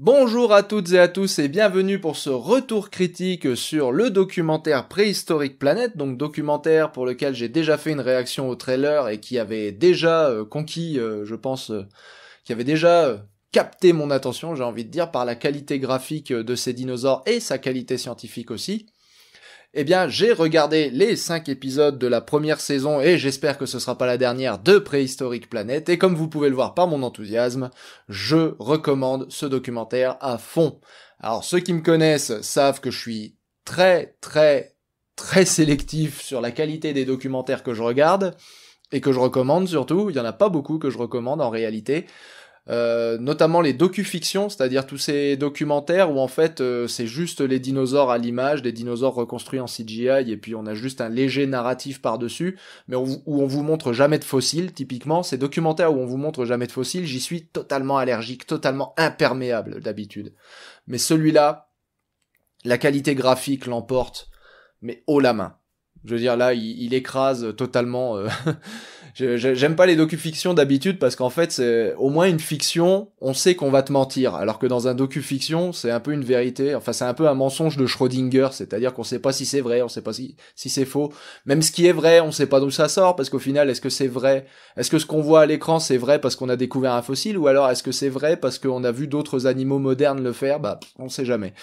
Bonjour à toutes et à tous et bienvenue pour ce retour critique sur le documentaire Préhistorique Planète, donc documentaire pour lequel j'ai déjà fait une réaction au trailer et qui avait déjà euh, conquis, euh, je pense, euh, qui avait déjà capté mon attention, j'ai envie de dire, par la qualité graphique de ces dinosaures et sa qualité scientifique aussi eh bien j'ai regardé les cinq épisodes de la première saison et j'espère que ce sera pas la dernière de Préhistorique Planète et comme vous pouvez le voir par mon enthousiasme, je recommande ce documentaire à fond. Alors ceux qui me connaissent savent que je suis très très très sélectif sur la qualité des documentaires que je regarde et que je recommande surtout, il y en a pas beaucoup que je recommande en réalité. Euh, notamment les docu-fictions, c'est-à-dire tous ces documentaires où en fait euh, c'est juste les dinosaures à l'image, des dinosaures reconstruits en CGI et puis on a juste un léger narratif par-dessus, mais où on vous montre jamais de fossiles, typiquement, ces documentaires où on vous montre jamais de fossiles, j'y suis totalement allergique, totalement imperméable d'habitude. Mais celui-là, la qualité graphique l'emporte, mais haut la main. Je veux dire là, il, écrase totalement... Euh, j'aime pas les docu-fictions d'habitude parce qu'en fait, c'est au moins une fiction, on sait qu'on va te mentir, alors que dans un docu-fiction, c'est un peu une vérité. Enfin, c'est un peu un mensonge de Schrödinger, c'est-à-dire qu'on sait pas si c'est vrai, on sait pas si, si c'est faux. Même ce qui est vrai, on sait pas d'où ça sort parce qu'au final, est-ce que c'est vrai Est-ce que ce qu'on voit à l'écran, c'est vrai parce qu'on a découvert un fossile ou alors est-ce que c'est vrai parce qu'on a vu d'autres animaux modernes le faire Bah, on sait jamais.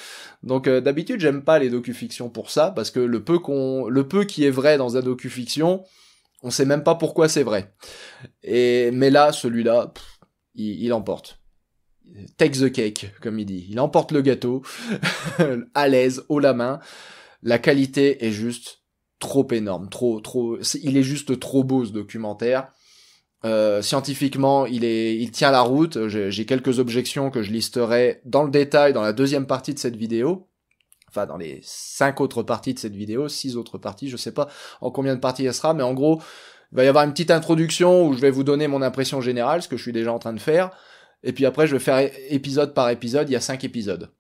Donc euh, d'habitude, j'aime pas les docu-fictions pour ça parce que le peu qu'on, le peu qui est vrai dans un docu-fiction on sait même pas pourquoi c'est vrai. Et, mais là, celui-là, il, emporte. Take the cake, comme il dit. Il emporte le gâteau, à l'aise, haut la main. La qualité est juste trop énorme, trop, trop. Il est juste trop beau ce documentaire. Euh, scientifiquement, il, est, il tient la route. J'ai quelques objections que je listerai dans le détail dans la deuxième partie de cette vidéo dans les cinq autres parties de cette vidéo, six autres parties, je sais pas en combien de parties elle sera, mais en gros, il va y avoir une petite introduction où je vais vous donner mon impression générale, ce que je suis déjà en train de faire, et puis après je vais faire épisode par épisode, il y a cinq épisodes.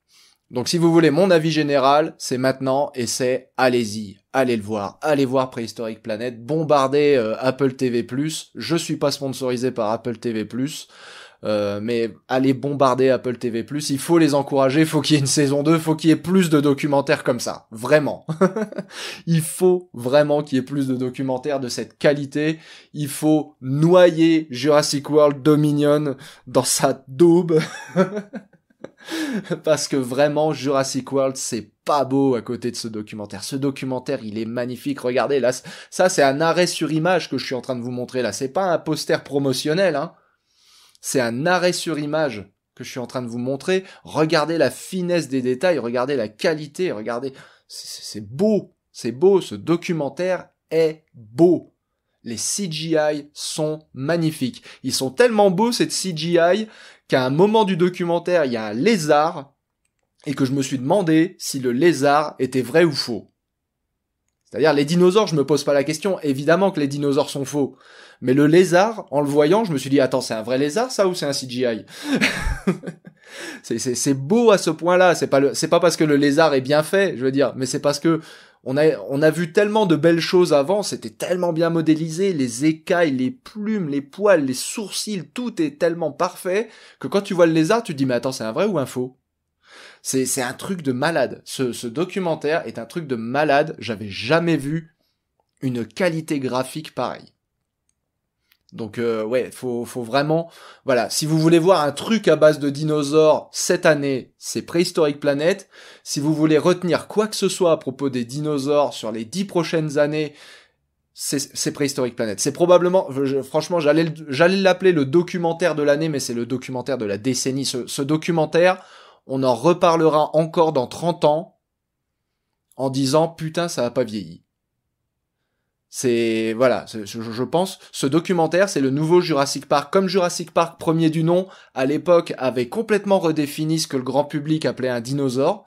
Donc si vous voulez mon avis général, c'est maintenant et c'est allez-y, allez le voir, allez voir Préhistorique Planète, bombardez euh, Apple TV+, je suis pas sponsorisé par Apple TV+, euh, mais allez bombarder Apple TV+, il faut les encourager, il faut qu'il y ait une saison 2, il faut qu'il y ait plus de documentaires comme ça, vraiment. il faut vraiment qu'il y ait plus de documentaires de cette qualité, il faut noyer Jurassic World Dominion dans sa daube. Parce que vraiment, Jurassic World, c'est pas beau à côté de ce documentaire. Ce documentaire, il est magnifique. Regardez, là, ça, c'est un arrêt sur image que je suis en train de vous montrer, là. C'est pas un poster promotionnel, hein. C'est un arrêt sur image que je suis en train de vous montrer. Regardez la finesse des détails, regardez la qualité, regardez. C'est beau, c'est beau, ce documentaire est beau. Les CGI sont magnifiques. Ils sont tellement beaux, cette CGI, qu'à un moment du documentaire, il y a un lézard, et que je me suis demandé si le lézard était vrai ou faux. C'est-à-dire les dinosaures, je me pose pas la question. Évidemment que les dinosaures sont faux. Mais le lézard, en le voyant, je me suis dit, attends, c'est un vrai lézard ça ou c'est un CGI C'est beau à ce point-là. C'est pas pas parce que le lézard est bien fait, je veux dire, mais c'est parce que on a, on a vu tellement de belles choses avant, c'était tellement bien modélisé, les écailles, les plumes, les poils, les sourcils, tout est tellement parfait que quand tu vois le lézard, tu te dis mais attends, c'est un vrai ou un faux c'est, un truc de malade. Ce, documentaire est un truc de malade. J'avais jamais vu une qualité graphique pareille. Donc euh, ouais, faut, vraiment... Voilà, si vous voulez voir un truc à base de dinosaures cette année, c'est Préhistorique Planète. Si vous voulez retenir quoi que ce soit à propos des dinosaures sur les dix prochaines années, c'est, c'est Préhistorique Planète. C'est probablement, franchement, j'allais, l'appeler le documentaire de l'année, mais c'est le documentaire de la décennie. ce documentaire, on en reparlera encore dans 30 ans en disant putain ça a pas vieilli. C'est voilà, je, pense ce documentaire, c'est le nouveau Jurassic Park. Comme Jurassic Park premier du nom à l'époque avait complètement redéfini ce que le grand public appelait un dinosaure.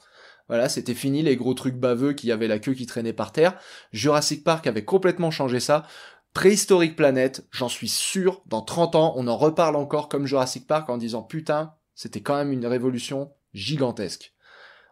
Voilà, c'était fini les gros trucs baveux qui avaient la queue qui traînait par terre. Jurassic Park avait complètement changé ça. Préhistorique planète, j'en suis sûr, dans 30 ans, on en reparle encore comme Jurassic Park en disant putain, c'était quand même une révolution gigantesque.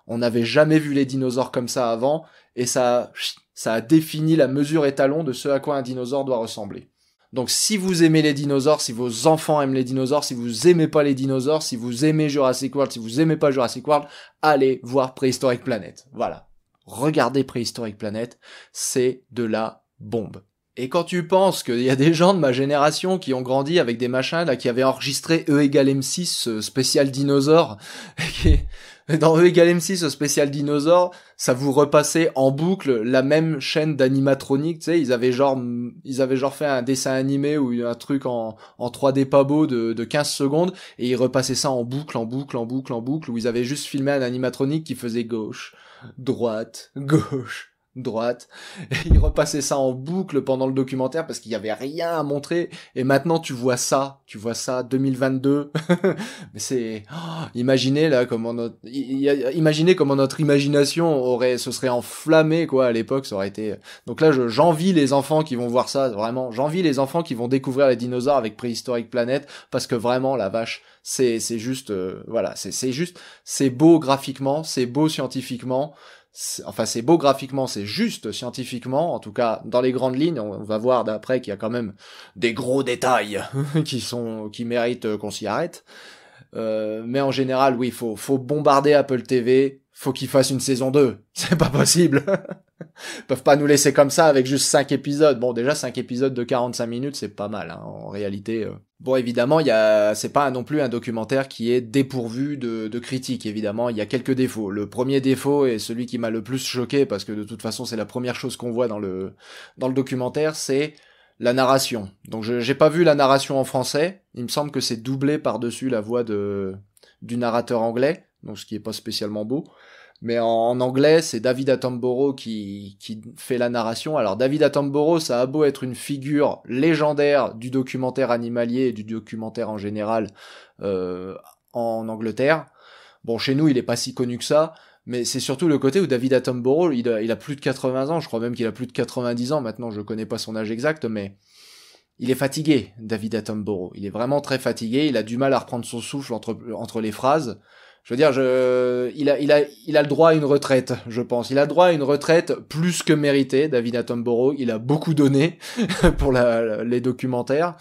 On n'avait jamais vu les dinosaures comme ça avant, et ça, ça a défini la mesure étalon de ce à quoi un dinosaure doit ressembler. Donc si vous aimez les dinosaures, si vos enfants aiment les dinosaures, si vous aimez pas les dinosaures, si vous aimez Jurassic World, si vous aimez pas Jurassic World, allez voir Prehistoric Planet. Voilà. Regardez Prehistoric Planet, c'est de la bombe. Et quand tu penses qu'il y a des gens de ma génération qui ont grandi avec des machins là qui avaient enregistré E égale M6 euh, spécial dinosaure, dans E égale M6 euh, spécial dinosaure, ça vous repassait en boucle la même chaîne d'animatronique, tu sais, ils avaient genre, mm, ils avaient genre fait un dessin animé ou un truc en, 3D pas beau de, de 15 secondes et ils repassaient ça en boucle, en boucle, en boucle, en boucle où ils avaient juste filmé un animatronique qui faisait gauche, droite, gauche, droite. il repassait ça en boucle pendant le documentaire parce qu'il y avait rien à montrer. Et maintenant, tu vois ça, tu vois ça, 2022. Mais c'est, oh, imaginez là comment notre, imaginez comment notre imagination aurait, se serait enflammé, quoi à l'époque. Ça aurait été. Donc là, j'envie les enfants qui vont voir ça. Vraiment, j'envie les enfants qui vont découvrir les dinosaures avec Préhistorique Planète, parce que vraiment, la vache, c'est, c'est juste, euh, voilà, c'est, c'est juste, c'est beau graphiquement, c'est beau scientifiquement enfin c'est beau graphiquement, c'est juste scientifiquement, en tout cas dans les grandes lignes, on va voir d'après qu'il y a quand même des gros détails qui sont qui méritent qu'on s'y arrête. Euh, mais en général, oui, faut faut bombarder Apple TV, faut qu'ils fassent une saison 2. C'est pas possible. Ils peuvent pas nous laisser comme ça avec juste 5 épisodes. Bon, déjà 5 épisodes de 45 minutes, c'est pas mal hein. en réalité. Euh, Bon, évidemment, il y a, c'est pas non plus un documentaire qui est dépourvu de, de critiques. Évidemment, il y a quelques défauts. Le premier défaut est celui qui m'a le plus choqué parce que de toute façon, c'est la première chose qu'on voit dans le dans le documentaire, c'est la narration. Donc, j'ai pas vu la narration en français. Il me semble que c'est doublé par dessus la voix de du narrateur anglais, donc ce qui est pas spécialement beau mais en, anglais, c'est David Attenborough qui, qui fait la narration. Alors David Attenborough, ça a beau être une figure légendaire du documentaire animalier et du documentaire en général euh, en Angleterre. Bon, chez nous, il n'est pas si connu que ça, mais c'est surtout le côté où David Attenborough, il a, il a plus de 80 ans, je crois même qu'il a plus de 90 ans maintenant, je connais pas son âge exact, mais il est fatigué, David Attenborough. Il est vraiment très fatigué, il a du mal à reprendre son souffle entre, entre les phrases. Je veux dire, je, il, a, il, a, il a le droit à une retraite, je pense. Il a le droit à une retraite plus que méritée. David Attenborough, il a beaucoup donné pour la, les documentaires.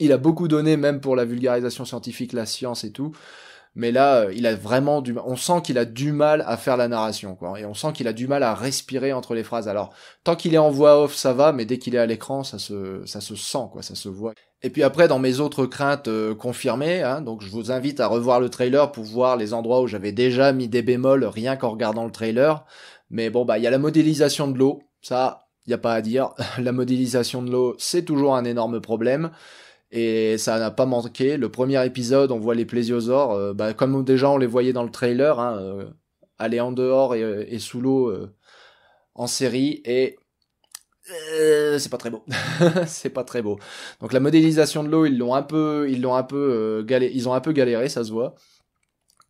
Il a beaucoup donné même pour la vulgarisation scientifique, la science et tout mais là, euh, il a vraiment du, on sent qu'il a du mal à faire la narration, quoi, et on sent qu'il a du mal à respirer entre les phrases. Alors, tant qu'il est en voix off, ça va, mais dès qu'il est à l'écran, ça se, ça se sent, quoi, ça se voit. Et puis après, dans mes autres craintes euh, confirmées, hein, donc je vous invite à revoir le trailer pour voir les endroits où j'avais déjà mis des bémols rien qu'en regardant le trailer. Mais bon, bah, il y a la modélisation de l'eau, ça, il y a pas à dire. la modélisation de l'eau, c'est toujours un énorme problème et ça n'a pas manqué. Le premier épisode, on voit les plésiosaures, euh, bah, comme déjà on les voyait dans le trailer, hein, euh, aller en dehors et, euh, sous l'eau en série, et c'est pas très beau. c'est pas très beau. Donc la modélisation de l'eau, ils l'ont un peu, ils l'ont un peu ils ont un peu galéré, ça se voit.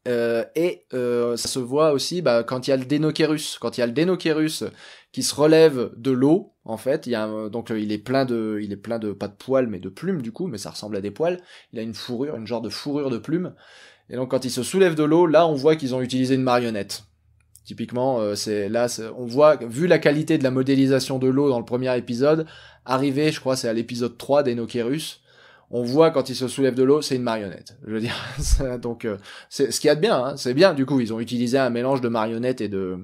Euh, et euh, ça se voit aussi bah, quand il y a le Denokerus. Quand il y a le Denokerus qui se relève de l'eau, en fait, il a donc euh, il est plein de, il est plein de pas de poils mais de plumes du coup, mais ça ressemble à des poils. Il a une fourrure, une genre de fourrure de plumes. Et donc quand il se soulève de l'eau, là on voit qu'ils ont utilisé une marionnette. Typiquement, c'est là, on voit, vu la qualité de la modélisation de l'eau dans le premier épisode, arrivé, je crois, c'est à l'épisode 3 d'Enokerus, on voit quand il se soulève de l'eau, c'est une marionnette. Je veux dire, donc euh, c'est ce qui a de bien. Hein. c'est bien. Du coup, ils ont utilisé un mélange de marionnettes et de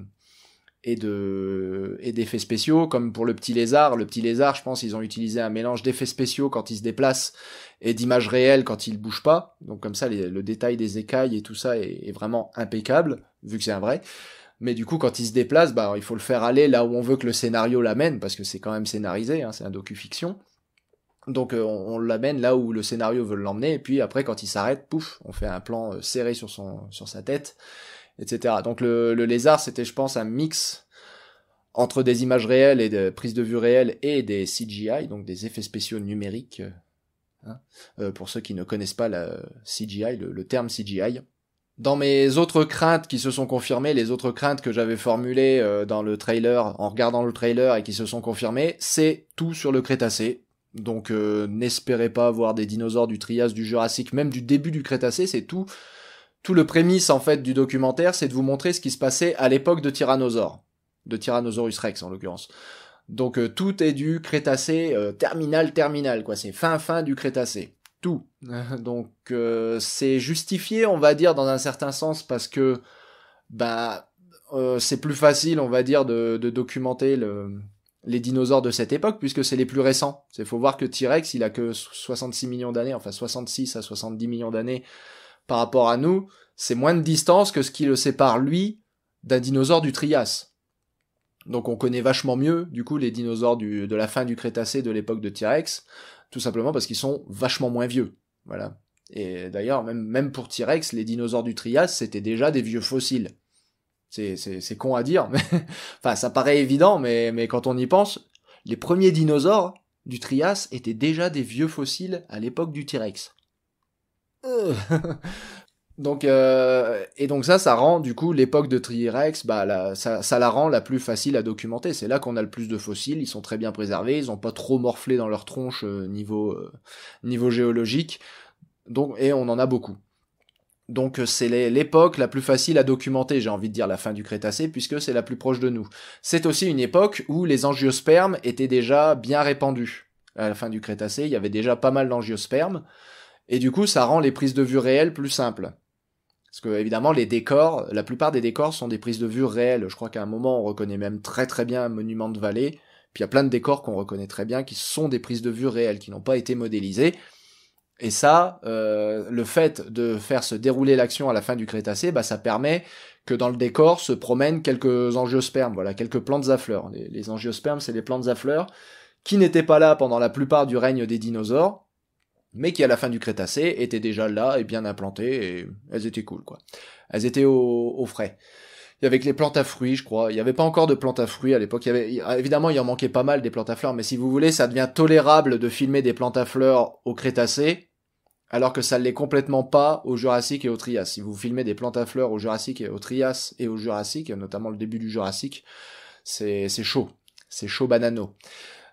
et de et d'effets spéciaux, comme pour le petit lézard. Le petit lézard, je pense, ils ont utilisé un mélange d'effets spéciaux quand il se déplace et d'images réelles quand il bouge pas. Donc comme ça, le détail des écailles et tout ça est, vraiment impeccable, vu que c'est un vrai mais du coup quand il se déplace bah il faut le faire aller là où on veut que le scénario l'amène parce que c'est quand même scénarisé hein, c'est un docu-fiction donc euh, on, l'amène là où le scénario veut l'emmener, et puis après quand il s'arrête, pouf, on fait un plan euh, serré sur, son, sur sa tête, etc. Donc le, lézard, c'était je pense un mix entre des images réelles et des prises de vue réelles et des CGI, donc des effets spéciaux numériques. Euh, hein, pour ceux qui ne connaissent pas la CGI, le, terme CGI. Dans mes autres craintes qui se sont confirmées, les autres craintes que j'avais formulées dans le trailer, en regardant le trailer et qui se sont confirmées, c'est tout sur le Crétacé. Donc euh, n'espérez pas voir des dinosaures du Trias, du Jurassique, même du début du Crétacé, c'est tout. Tout le prémisse en fait du documentaire, c'est de vous montrer ce qui se passait à l'époque de Tyrannosaure, de Tyrannosaurus Rex en l'occurrence. Donc euh, tout est du Crétacé euh, terminal terminal quoi, c'est fin fin du Crétacé, tout. Donc c'est justifié, on va dire dans un certain sens parce que bah c'est plus facile, on va dire de documenter le les dinosaures de cette époque puisque c'est les plus récents. Il faut voir que T-Rex, il a que 66 millions d'années, enfin 66 à 70 millions d'années par rapport à nous. C'est moins de distance que ce qui le sépare, lui, d'un dinosaure du Trias. Donc on connaît vachement mieux, du coup, les dinosaures de la fin du Crétacé de l'époque de T-Rex, tout simplement parce qu'ils sont vachement moins vieux. Voilà. Et d'ailleurs, même, même pour T-Rex, les dinosaures du Trias, c'était déjà des vieux fossiles. C'est con à dire, mais enfin ça paraît évident, mais, quand on y pense, les premiers dinosaures du Trias étaient déjà des vieux fossiles à l'époque du T-Rex. donc euh, et donc ça, ça rend du coup l'époque de T-Rex, bah, la, ça, la rend la plus facile à documenter. C'est là qu'on a le plus de fossiles. Ils sont très bien préservés, ils n'ont pas trop morflé dans leur tronche euh, niveau euh, niveau géologique. et on en a beaucoup. Donc euh, c'est l'époque la plus facile à documenter, j'ai envie de dire la fin du Crétacé, puisque c'est la plus proche de nous. C'est aussi une époque où les angiospermes étaient déjà bien répandus. À la fin du Crétacé, il y avait déjà pas mal d'angiospermes, et du coup ça rend les prises de vue réelles plus simples. Parce que évidemment les décors, la plupart des décors sont des prises de vue réelles. Je crois qu'à un moment on reconnaît même très très bien un monument de vallée, puis il y a plein de décors qu'on reconnaît très bien qui sont des prises de vue réelles, qui n'ont pas été modélisées. Et ça, euh, le fait de faire se dérouler l'action à la fin du Crétacé, bah, ça permet que dans le décor se promènent quelques angiospermes, voilà, quelques plantes à fleurs. Les, angiospermes, c'est les plantes à fleurs qui n'étaient pas là pendant la plupart du règne des dinosaures, mais qui à la fin du Crétacé étaient déjà là et bien implantées, et elles étaient cool, quoi. Elles étaient au, frais. Il y avait que les plantes à fruits, je crois. Il n'y avait pas encore de plantes à fruits à l'époque. Il y avait, évidemment, il en manquait pas mal des plantes à fleurs, mais si vous voulez, ça devient tolérable de filmer des plantes à fleurs au Crétacé alors que ça ne l'est complètement pas au Jurassique et au Trias. Si vous filmez des plantes à fleurs au Jurassique et au Trias et au Jurassique, notamment le début du Jurassique, c'est chaud. C'est chaud banano.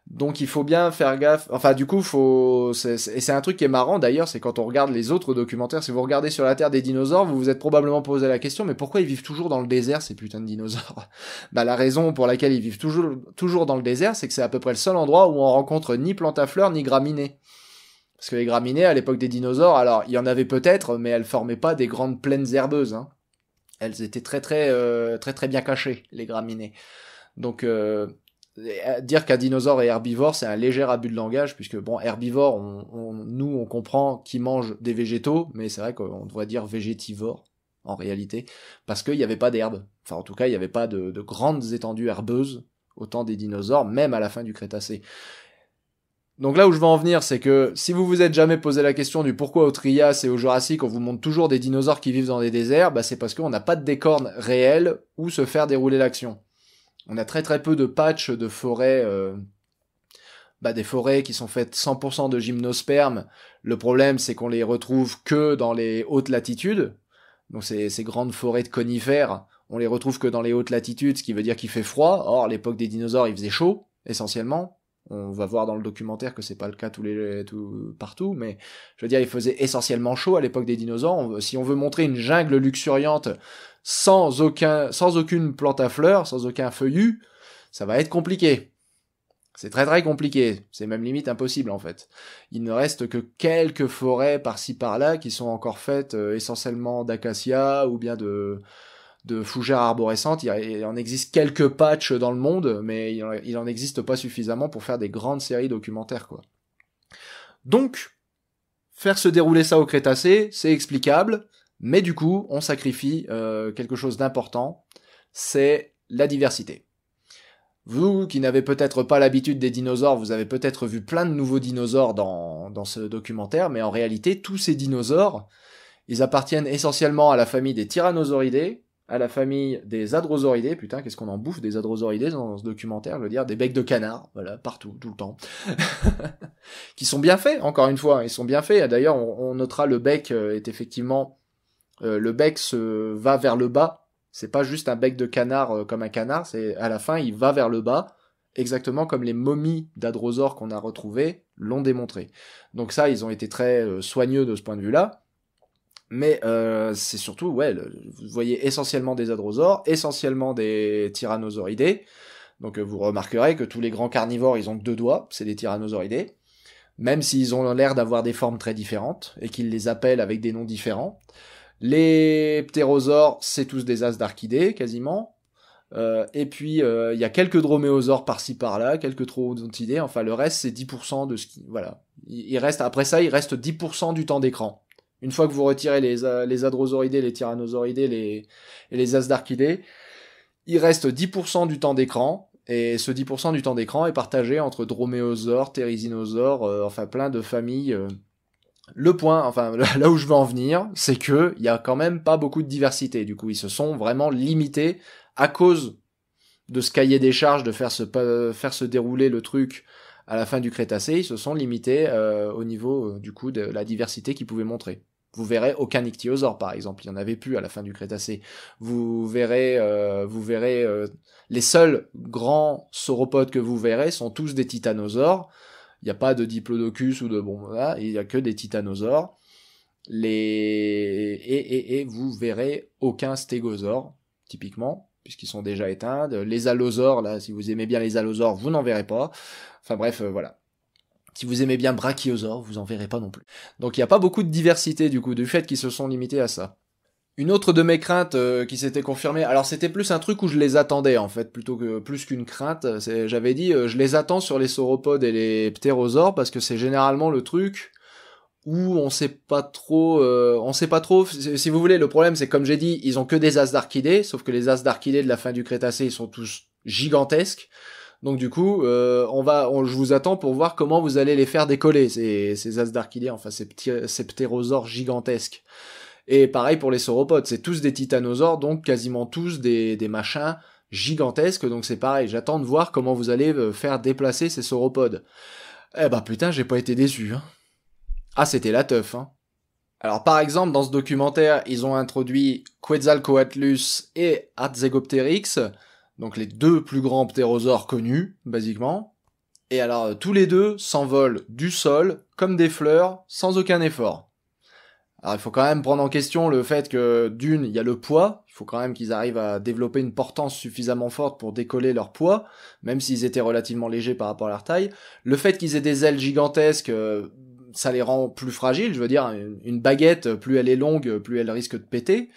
Donc il faut bien faire gaffe. Enfin du coup, faut c'est, et c'est un truc qui est marrant d'ailleurs, c'est quand on regarde les autres documentaires. Si vous regardez sur la Terre des dinosaures, vous vous êtes probablement posé la question, mais pourquoi ils vivent toujours dans le désert ces putains de dinosaures Bah la raison pour laquelle ils vivent toujours toujours dans le désert, c'est que c'est à peu près le seul endroit où on rencontre ni plantes à fleurs ni graminées. Parce que les graminées, à l'époque des dinosaures, alors il y en avait peut-être, mais elles formaient pas des grandes plaines herbeuses. Hein. Elles étaient très très euh, très très bien cachées, les graminées. Donc euh, euh, dire qu'un dinosaure est herbivore, c'est un léger abus de langage, puisque bon, herbivore, nous on comprend qu'il mange des végétaux, mais c'est vrai qu'on devrait dire végétivore en réalité, parce qu'il n'y avait pas d'herbe. Enfin, en tout cas, il n'y avait pas de, de grandes étendues herbeuses au temps des dinosaures, même à la fin du Crétacé. Donc là où je veux en venir, c'est que si vous vous êtes jamais posé la question du pourquoi au Trias et au Jurassique on vous montre toujours des dinosaures qui vivent dans des déserts, bah c'est parce qu'on n'a pas de décorne réelle où se faire dérouler l'action. On a très très peu de patchs de forêts, euh, bah des forêts qui sont faites 100% de gymnospermes. Le problème c'est qu'on les retrouve que dans les hautes latitudes, donc ces, ces grandes forêts de conifères, on les retrouve que dans les hautes latitudes, ce qui veut dire qu'il fait froid. Or, l'époque des dinosaures, il faisait chaud, essentiellement. On va voir dans le documentaire que c'est pas le cas tous les, tout, partout, mais je veux dire, il faisait essentiellement chaud à l'époque des dinosaures. si on veut montrer une jungle luxuriante sans aucun, sans aucune plante à fleurs, sans aucun feuillu, ça va être compliqué. C'est très très compliqué, c'est même limite impossible en fait. Il ne reste que quelques forêts par-ci par-là qui sont encore faites euh, essentiellement d'acacia ou bien de de fougères arborescentes. Il, en existe quelques patchs dans le monde, mais il, n'en en existe pas suffisamment pour faire des grandes séries documentaires, quoi. Donc, faire se dérouler ça au Crétacé, c'est explicable, mais du coup, on sacrifie euh, quelque chose d'important, c'est la diversité. Vous qui n'avez peut-être pas l'habitude des dinosaures, vous avez peut-être vu plein de nouveaux dinosaures dans, dans ce documentaire, mais en réalité, tous ces dinosaures, ils appartiennent essentiellement à la famille des tyrannosauridés, à la famille des adrosauridés, putain, qu'est-ce qu'on en bouffe des adrosauridés dans ce documentaire, le dire, des becs de canard, voilà, partout, tout le temps, qui sont bien faits, encore une fois, ils sont bien faits, d'ailleurs, on, notera le bec euh, est effectivement, euh, le bec se va vers le bas, c'est pas juste un bec de canard euh, comme un canard, c'est à la fin, il va vers le bas, exactement comme les momies d'adrosaures qu'on a retrouvées l'ont démontré. Donc ça, ils ont été très soigneux de ce point de vue-là, mais euh, c'est surtout, ouais, vous voyez essentiellement des hadrosaures, essentiellement des tyrannosauridés. Donc euh, vous remarquerez que tous les grands carnivores, ils ont deux doigts, c'est des tyrannosauridés. Même s'ils ont l'air d'avoir des formes très différentes et qu'ils les appellent avec des noms différents. Les ptérosaures, c'est tous des as d'archidés, quasiment. Euh, et puis, il y a quelques droméosaures par-ci par-là, quelques troodontidés. Enfin, le reste, c'est 10% de ce qui. Voilà. Il, reste, après ça, il reste 10% du temps d'écran. Une fois que vous retirez les, euh, les adrosauridés, les tyrannosauridés les, et les asdarchidés, il reste 10% du temps d'écran, et ce 10% du temps d'écran est partagé entre droméosaures, térisinosaures, euh, enfin plein de familles. Euh. Le point, enfin là où je veux en venir, c'est que il a quand même pas beaucoup de diversité. Du coup, ils se sont vraiment limités à cause de ce cahier des charges, de faire se, faire se dérouler le truc à la fin du Crétacé. Ils se sont limités au niveau du coup de la diversité qu'ils pouvaient montrer. Vous verrez aucun ichthyosaure par exemple, il n'y en avait plus à la fin du Crétacé. Vous verrez, euh, vous verrez euh, les seuls grands sauropodes que vous verrez sont tous des titanosaures. Il n'y a pas de diplodocus ou de bon voilà, il n'y a que des titanosaures. Les et, et, et vous verrez aucun stégosaure typiquement puisqu'ils sont déjà éteints. Les allosaures là, si vous aimez bien les allosaures, vous n'en verrez pas. Enfin bref, euh, voilà. Si vous aimez bien Brachiosaur, vous en verrez pas non plus. Donc il n'y a pas beaucoup de diversité du coup, du fait qu'ils se sont limités à ça. Une autre de mes craintes euh, qui s'était confirmée, alors c'était plus un truc où je les attendais en fait, plutôt que plus qu'une crainte, euh, j'avais dit euh, je les attends sur les sauropodes et les ptérosaures parce que c'est généralement le truc où on sait pas trop, on sait pas trop. Si vous voulez, le problème c'est comme j'ai dit, ils ont que des as d'archidées, sauf que les as d'archidées de la fin du Crétacé, ils sont tous gigantesques. Donc du coup, euh, on va, on, je vous attends pour voir comment vous allez les faire décoller ces, ces as d'Archidia, enfin ces, petits, ces ptérosaures gigantesques. Et pareil pour les sauropodes, c'est tous des titanosaures, donc quasiment tous des, des machins gigantesques. Donc c'est pareil, j'attends de voir comment vous allez euh, faire déplacer ces sauropodes. Eh ben putain, j'ai pas été déçu. Hein. Ah, c'était la teuf. Hein. Alors par exemple, dans ce documentaire, ils ont introduit Quetzalcoatlus et Arzegopteryx donc les deux plus grands ptérosaures connus, basiquement. Et alors, tous les deux s'envolent du sol, comme des fleurs, sans aucun effort. Alors, il faut quand même prendre en question le fait que, d'une, il y a le poids, il faut quand même qu'ils arrivent à développer une portance suffisamment forte pour décoller leur poids, même s'ils étaient relativement légers par rapport à leur taille. Le fait qu'ils aient des ailes gigantesques, euh, ça les rend plus fragiles, je veux dire, une baguette, plus elle est longue, plus elle risque de péter.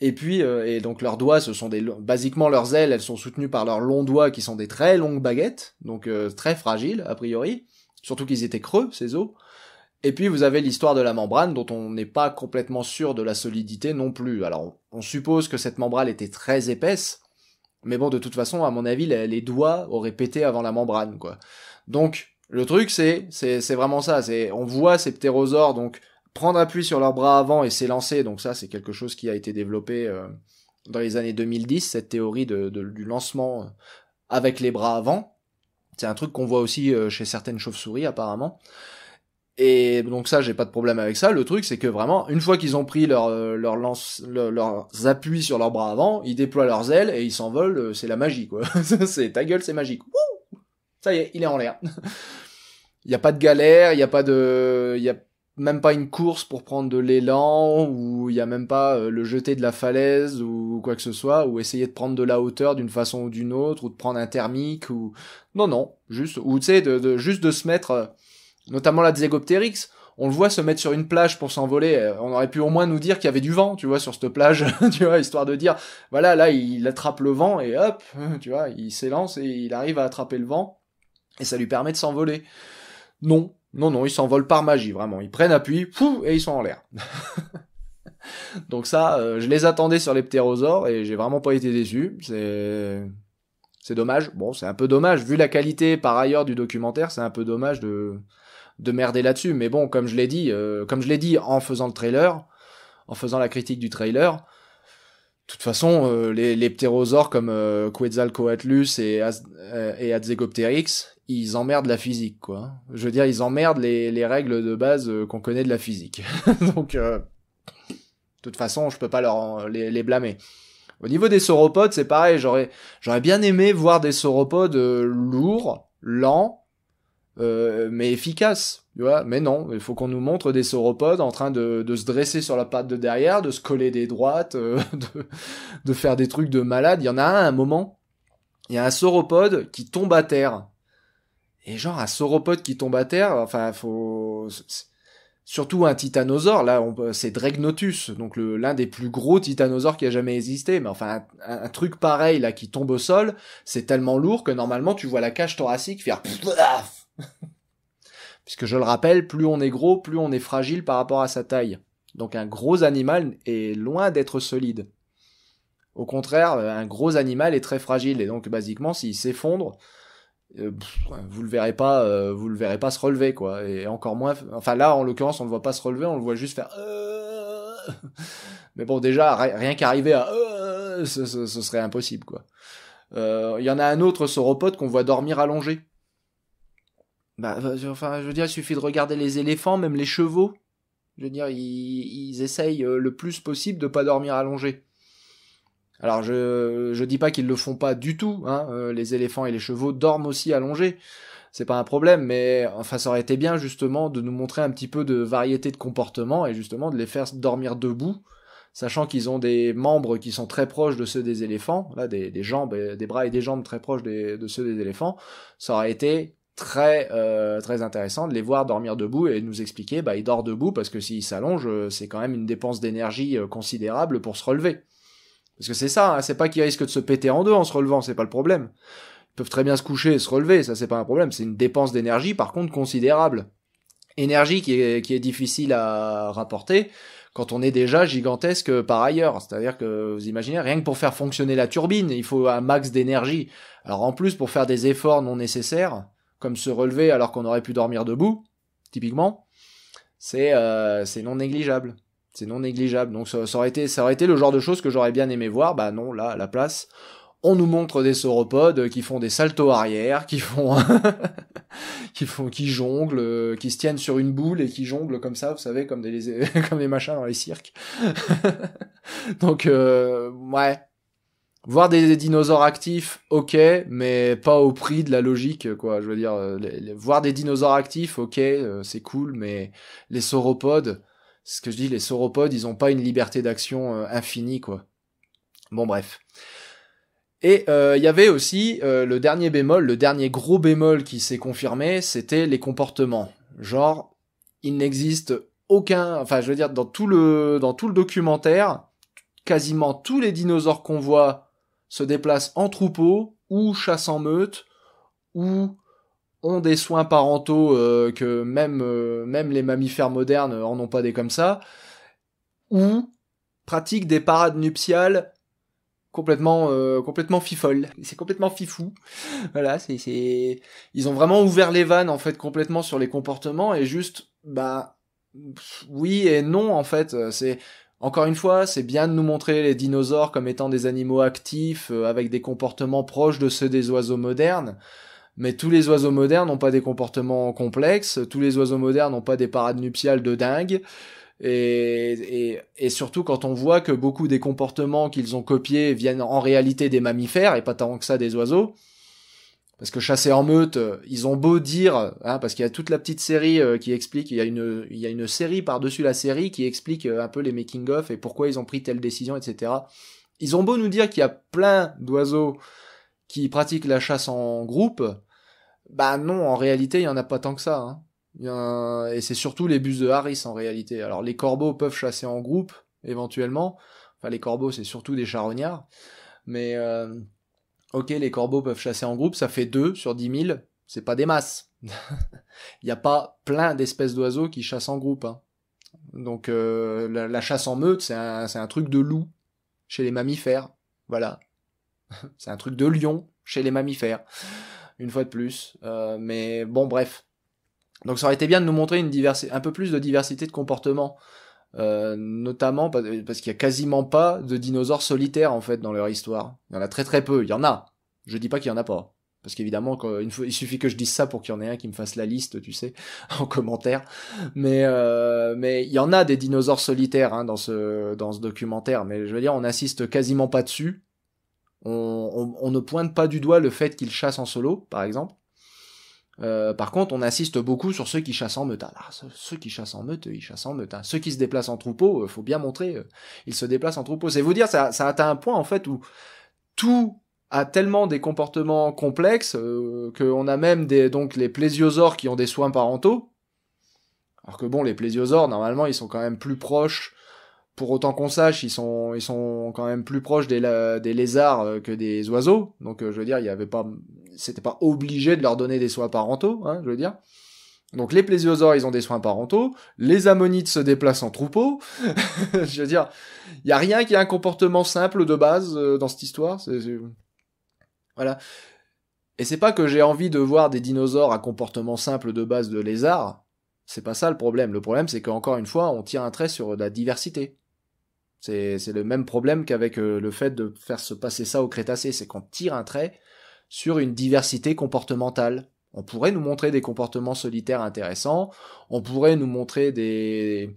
Et puis, euh, et donc leurs doigts, ce sont des, basiquement leurs ailes, elles sont soutenues par leurs longs doigts qui sont des très longues baguettes, donc euh, très fragiles a priori, surtout qu'ils étaient creux ces os. Et puis vous avez l'histoire de la membrane dont on n'est pas complètement sûr de la solidité non plus. Alors on suppose que cette membrane était très épaisse, mais bon de toute façon à mon avis les, doigts auraient pété avant la membrane quoi. Donc le truc c'est c'est vraiment ça, c'est on voit ces ptérosaures donc prendre appui sur leurs bras avant et s'élancer. Donc ça, c'est quelque chose qui a été développé euh, dans les années 2010, cette théorie de, du lancement euh, avec les bras avant. C'est un truc qu'on voit aussi euh, chez certaines chauves-souris apparemment. Et donc ça, j'ai pas de problème avec ça. Le truc, c'est que vraiment, une fois qu'ils ont pris leur, leur lance, leur, leurs appuis sur leurs bras avant, ils déploient leurs ailes et ils s'envolent. C'est la magie, quoi. c'est ta gueule, c'est magique. ça y est, il est en l'air. Il n'y a pas de galère, il n'y a pas de, il y a même pas une course pour prendre de l'élan, ou il n'y a même pas euh, le jeter de la falaise ou quoi que ce soit, ou essayer de prendre de la hauteur d'une façon ou d'une autre, ou de prendre un thermique, ou non non, juste ou tu sais de, de, juste de se mettre, euh, notamment la Zégopteryx, on le voit se mettre sur une plage pour s'envoler. Euh, on aurait pu au moins nous dire qu'il y avait du vent, tu vois, sur cette plage, tu vois, histoire de dire, voilà, là, il attrape le vent et hop, tu vois, il s'élance et il arrive à attraper le vent et ça lui permet de s'envoler. Non, non, non, ils s'envolent par magie, vraiment. Ils prennent appui, pouf, et ils sont en l'air. Donc ça, euh, je les attendais sur les ptérosaures et j'ai vraiment pas été déçu. C'est dommage. Bon, c'est un peu dommage vu la qualité par ailleurs du documentaire, c'est un peu dommage de de merder là-dessus. Mais bon, comme je l'ai dit, euh, comme je l'ai dit en faisant le trailer, en faisant la critique du trailer, de toute façon, euh, les, les, ptérosaures comme euh, Quetzalcoatlus et, euh, et ils emmerdent la physique, quoi. Je veux dire, ils emmerdent les, règles de base euh, qu'on connaît de la physique. Donc, de toute façon, je peux pas leur les, blâmer. Au niveau des sauropodes, c'est pareil. J'aurais j'aurais bien aimé voir des sauropodes lourds, lents, mais efficaces mais non, il faut qu'on nous montre des sauropodes en train de, se dresser sur la patte de derrière, de se coller des droites, euh, de, faire des trucs de malade. Il y en a un à un moment, il y a un sauropode qui tombe à terre. Et genre un sauropode qui tombe à terre, enfin faut surtout un titanosaure là, c'est Dregnotus, donc l'un des plus gros titanosaures qui a jamais existé. Mais enfin un, un truc pareil là qui tombe au sol, c'est tellement lourd que normalement tu vois la cage thoracique faire Puisque je le rappelle, plus on est gros, plus on est fragile par rapport à sa taille. Donc un gros animal est loin d'être solide. Au contraire, euh, un gros animal est très fragile et donc basiquement s'il s'effondre, euh, vous le verrez pas, euh, vous le verrez pas se relever quoi. Et encore moins, enfin là en l'occurrence on le voit pas se relever, on le voit juste faire. Mais bon déjà rien qu'arriver à ce, serait impossible quoi. Il y en a un autre sauropode qu'on voit dormir allongé. Bah, enfin, je veux dire, il suffit de regarder les éléphants, même les chevaux. Je veux dire, ils, ils essayent euh, le plus possible de pas dormir allongés. Alors, je, je dis pas qu'ils le font pas du tout, hein. Euh, les éléphants et les chevaux dorment aussi allongés. C'est pas un problème, mais enfin, ça aurait été bien, justement, de nous montrer un petit peu de variété de comportement et justement de les faire dormir debout sachant qu'ils ont des membres qui sont très proches de ceux des éléphants, là des, des jambes, des bras et des jambes très proches de ceux des éléphants, ça aurait été très euh, très intéressant de les voir dormir debout et nous expliquer bah il dort debout parce que s'il s'allonge euh, c'est quand même une dépense d'énergie euh, considérable pour se relever parce que c'est ça hein, c'est pas qu'ils risquent de se péter en deux en se relevant c'est pas le problème ils peuvent très bien se coucher et se relever ça c'est pas un problème c'est une dépense d'énergie par contre considérable énergie qui est, qui est difficile à rapporter quand on est déjà gigantesque par ailleurs. C'est-à-dire que vous imaginez, rien que pour faire fonctionner la turbine, il faut un max d'énergie. Alors en plus, pour faire des efforts non nécessaires, comme se relever alors qu'on aurait pu dormir debout, typiquement, c'est euh, non négligeable. C'est non négligeable. Donc ça, aurait été, ça aurait le genre de choses que j'aurais bien aimé voir. Bah non, là, à la place, on nous montre des sauropodes qui font des saltos arrière, qui font, qui font, qui jonglent, qui se tiennent sur une boule et qui jonglent comme ça, vous savez, comme des, comme des machins dans les cirques. Donc, euh, ouais, Voir des, dinosaures actifs, ok, mais pas au prix de la logique, quoi. Je veux dire, euh, voir des dinosaures actifs, ok, euh, c'est cool, mais les sauropodes, ce que je dis, les sauropodes, ils ont pas une liberté d'action euh, infinie, quoi. Bon, bref. Et il y avait aussi le dernier bémol, le dernier gros bémol qui s'est confirmé, c'était les comportements. Genre, il n'existe aucun, enfin, je veux dire, dans tout le, dans tout le documentaire, quasiment tous les dinosaures qu'on voit se déplacent en troupeau ou chassent en meute ou ont des soins parentaux euh, que même, euh, même les mammifères modernes en ont pas des comme ça ou pratiquent des parades nuptiales complètement fifolles. Euh, complètement C'est complètement fifou. voilà, c'est c'est ils ont vraiment ouvert les vannes en fait complètement sur les comportements et juste bah oui et non en fait, c'est encore une fois, c'est bien de nous montrer les dinosaures comme étant des animaux actifs, euh, avec des comportements proches de ceux des oiseaux modernes, mais tous les oiseaux modernes n'ont pas des comportements complexes, tous les oiseaux modernes n'ont pas des parades nuptiales de dingue, et, surtout quand on voit que beaucoup des comportements qu'ils ont copiés viennent en réalité des mammifères et pas tant que ça des oiseaux, parce que chasser en meute, euh, ils ont beau dire, hein, parce qu'il y a toute la petite série euh, qui explique, il y a une, il une série par-dessus la série qui explique euh, un peu les making-of et pourquoi ils ont pris telle décision, etc. Ils ont beau nous dire qu'il y a plein d'oiseaux qui pratiquent la chasse en groupe, bah non, en réalité, il n'y en a pas tant que ça. Hein. Et c'est surtout les bus de Harris en réalité. Alors les corbeaux peuvent chasser en groupe, éventuellement. Enfin les corbeaux, c'est surtout des charognards. Mais ok, les corbeaux peuvent chasser en groupe, ça fait 2 sur 10 000, c'est pas des masses. Il n'y a pas plein d'espèces d'oiseaux qui chassent en groupe. Hein. Donc euh, la, chasse en meute, c'est un, truc de loup chez les mammifères. Voilà. c'est un truc de lion chez les mammifères. Une fois de plus. Euh, mais bon, bref. Donc ça aurait été bien de nous montrer un peu plus de diversité de comportement. Euh, notamment parce qu'il y a quasiment pas de dinosaures solitaires en fait dans leur histoire. Il y en a très très peu. Il y en a. Je dis pas qu'il y en a pas. Parce qu'évidemment, il suffit que je dise ça pour qu'il y en ait un qui me fasse la liste, tu sais, en commentaire. Mais euh, mais il y en a des dinosaures solitaires hein, dans ce dans ce documentaire. Mais je veux dire, on assiste quasiment pas dessus. On, on ne pointe pas du doigt le fait qu'ils chassent en solo, par exemple. Euh, par contre, on insiste beaucoup sur ceux qui chassent en meute. Ah, ceux qui chassent en meute, ils chassent en meute. Hein. Ceux qui se déplacent en troupeau, euh, faut bien montrer, euh, ils se déplacent en troupeau. C'est vous dire, ça, atteint un point en fait où tout a tellement des comportements complexes qu'on a même des donc les plésiosaures qui ont des soins parentaux. Alors que bon, les plésiosaures normalement, ils sont quand même plus proches. Pour autant qu'on sache, ils sont ils sont quand même plus proches des, des lézards que des oiseaux. Donc je veux dire, il y avait pas c'était pas obligé de leur donner des soins parentaux, hein, je veux dire. Donc les plésiosaures, ils ont des soins parentaux, les ammonites se déplacent en troupeaux. je veux dire, il y a rien qui a un comportement simple de base euh, dans cette histoire. Voilà. Et c'est pas que j'ai envie de voir des dinosaures à comportement simple de base de lézard. C'est pas ça le problème. Le problème, c'est qu'encore une fois, on tire un trait sur la diversité. C'est le même problème qu'avec euh, le fait de faire se passer ça au Crétacé. C'est qu'on tire un trait sur une diversité comportementale. On pourrait nous montrer des comportements solitaires intéressants, on pourrait nous montrer des,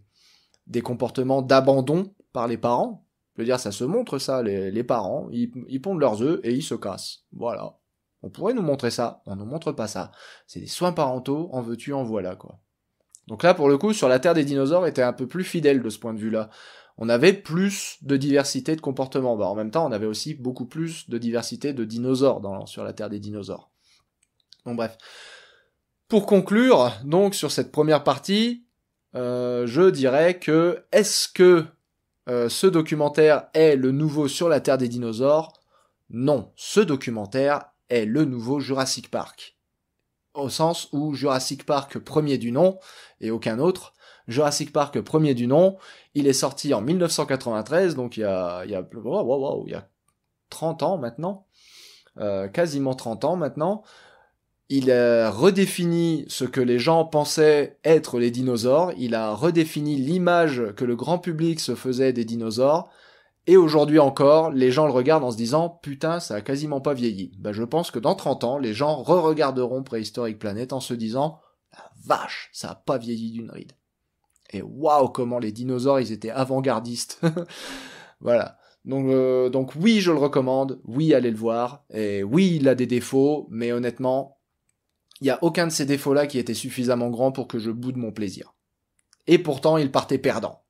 comportements d'abandon par les parents. Je veux dire, ça se montre ça, les, parents, ils, pondent leurs œufs et ils se cassent. Voilà. On pourrait nous montrer ça, on ne nous montre pas ça. C'est des soins parentaux, en veux-tu, en voilà, quoi. Donc là, pour le coup, sur la Terre des dinosaures était un peu plus fidèle de ce point de vue-là on avait plus de diversité de comportements. Bah, en même temps, on avait aussi beaucoup plus de diversité de dinosaures dans, sur la Terre des dinosaures. Donc bref. Pour conclure, donc sur cette première partie, euh, je dirais que est-ce que euh, ce documentaire est le nouveau sur la Terre des dinosaures Non, ce documentaire est le nouveau Jurassic Park. Au sens où Jurassic Park premier du nom et aucun autre Jurassic Park premier du nom, il est sorti en 1993, donc il y a, 30 ans maintenant, euh, quasiment 30 ans maintenant. Il a redéfini ce que les gens pensaient être les dinosaures, il a redéfini l'image que le grand public se faisait des dinosaures, et aujourd'hui encore, les gens le regardent en se disant putain, ça a quasiment pas vieilli. Ben, je pense que dans 30 ans, les gens re-regarderont Prehistoric Planet en se disant la vache, ça a pas vieilli d'une ride. Et waouh, comment les dinosaures, ils étaient avant-gardistes. voilà. Donc, euh, donc oui, je le recommande. Oui, allez le voir. Et oui, il a des défauts, mais honnêtement, il n'y a aucun de ces défauts-là qui était suffisamment grand pour que je boude mon plaisir. Et pourtant, il partait perdant.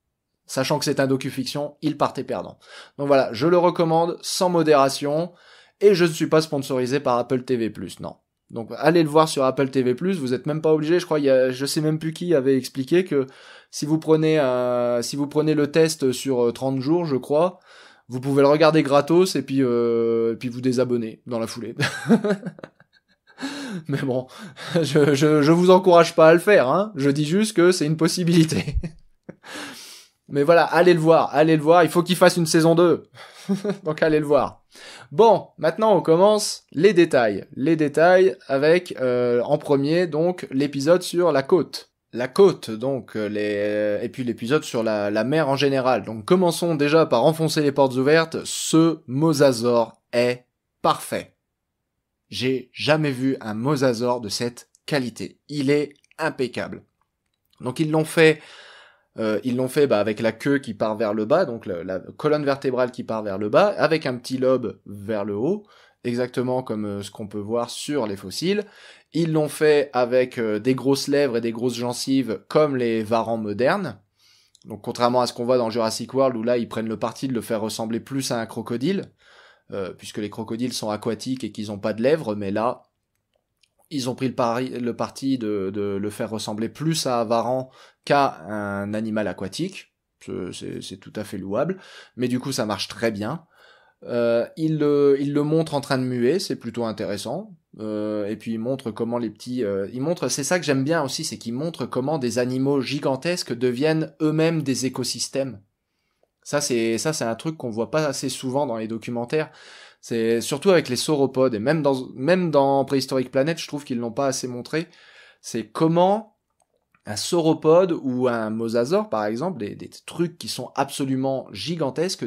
Sachant que c'est un docu-fiction, il partait perdant. Donc voilà, je le recommande sans modération. Et je ne suis pas sponsorisé par Apple TV+, non. Donc allez le voir sur Apple TV+, vous n'êtes même pas obligé, je crois, il y a, je sais même plus qui avait expliqué que si vous prenez si vous prenez le test sur 30 euh, jours, je crois, vous pouvez le regarder gratos et puis et euh, puis vous désabonner dans la foulée. Mais bon, je, je, je, vous encourage pas à le faire, hein. je dis juste que c'est une possibilité. Mais voilà, allez le voir, allez le voir, il faut qu'il fasse une saison 2. Donc allez le voir. Bon, maintenant on commence les détails. Les détails avec euh, en premier donc l'épisode sur la côte la côte, donc euh, et puis l'épisode sur la, la, mer en général. Donc commençons déjà par enfoncer les portes ouvertes. Ce mosasaur est parfait. J'ai jamais vu un mosasaur de cette qualité. Il est impeccable. Donc ils l'ont fait euh, ils l'ont fait bah, avec la queue qui part vers le bas, donc la, colonne vertébrale qui part vers le bas, avec un petit lobe vers le haut, exactement comme euh, ce qu'on peut voir sur les fossiles. Ils l'ont fait avec euh, des grosses lèvres et des grosses gencives comme les varans modernes. Donc contrairement à ce qu'on voit dans Jurassic World où là ils prennent le parti de le faire ressembler plus à un crocodile, puisque les crocodiles sont aquatiques et qu'ils n'ont pas de lèvres, mais là ils ont pris le, parti de, le faire ressembler plus à Varan qu'à un animal aquatique. C'est tout à fait louable. Mais du coup, ça marche très bien. Euh, il, le, il, montre en train de muer, c'est plutôt intéressant. Euh, et puis il montre comment les petits, euh, il c'est ça que j'aime bien aussi, c'est qu'il montre comment des animaux gigantesques deviennent eux-mêmes des écosystèmes. Ça c'est ça c'est un truc qu'on voit pas assez souvent dans les documentaires. C'est surtout avec les sauropodes et même dans même dans Préhistorique Planet, je trouve qu'ils l'ont pas assez montré. C'est comment un sauropode ou un mosasaur, par exemple, des, des trucs qui sont absolument gigantesques,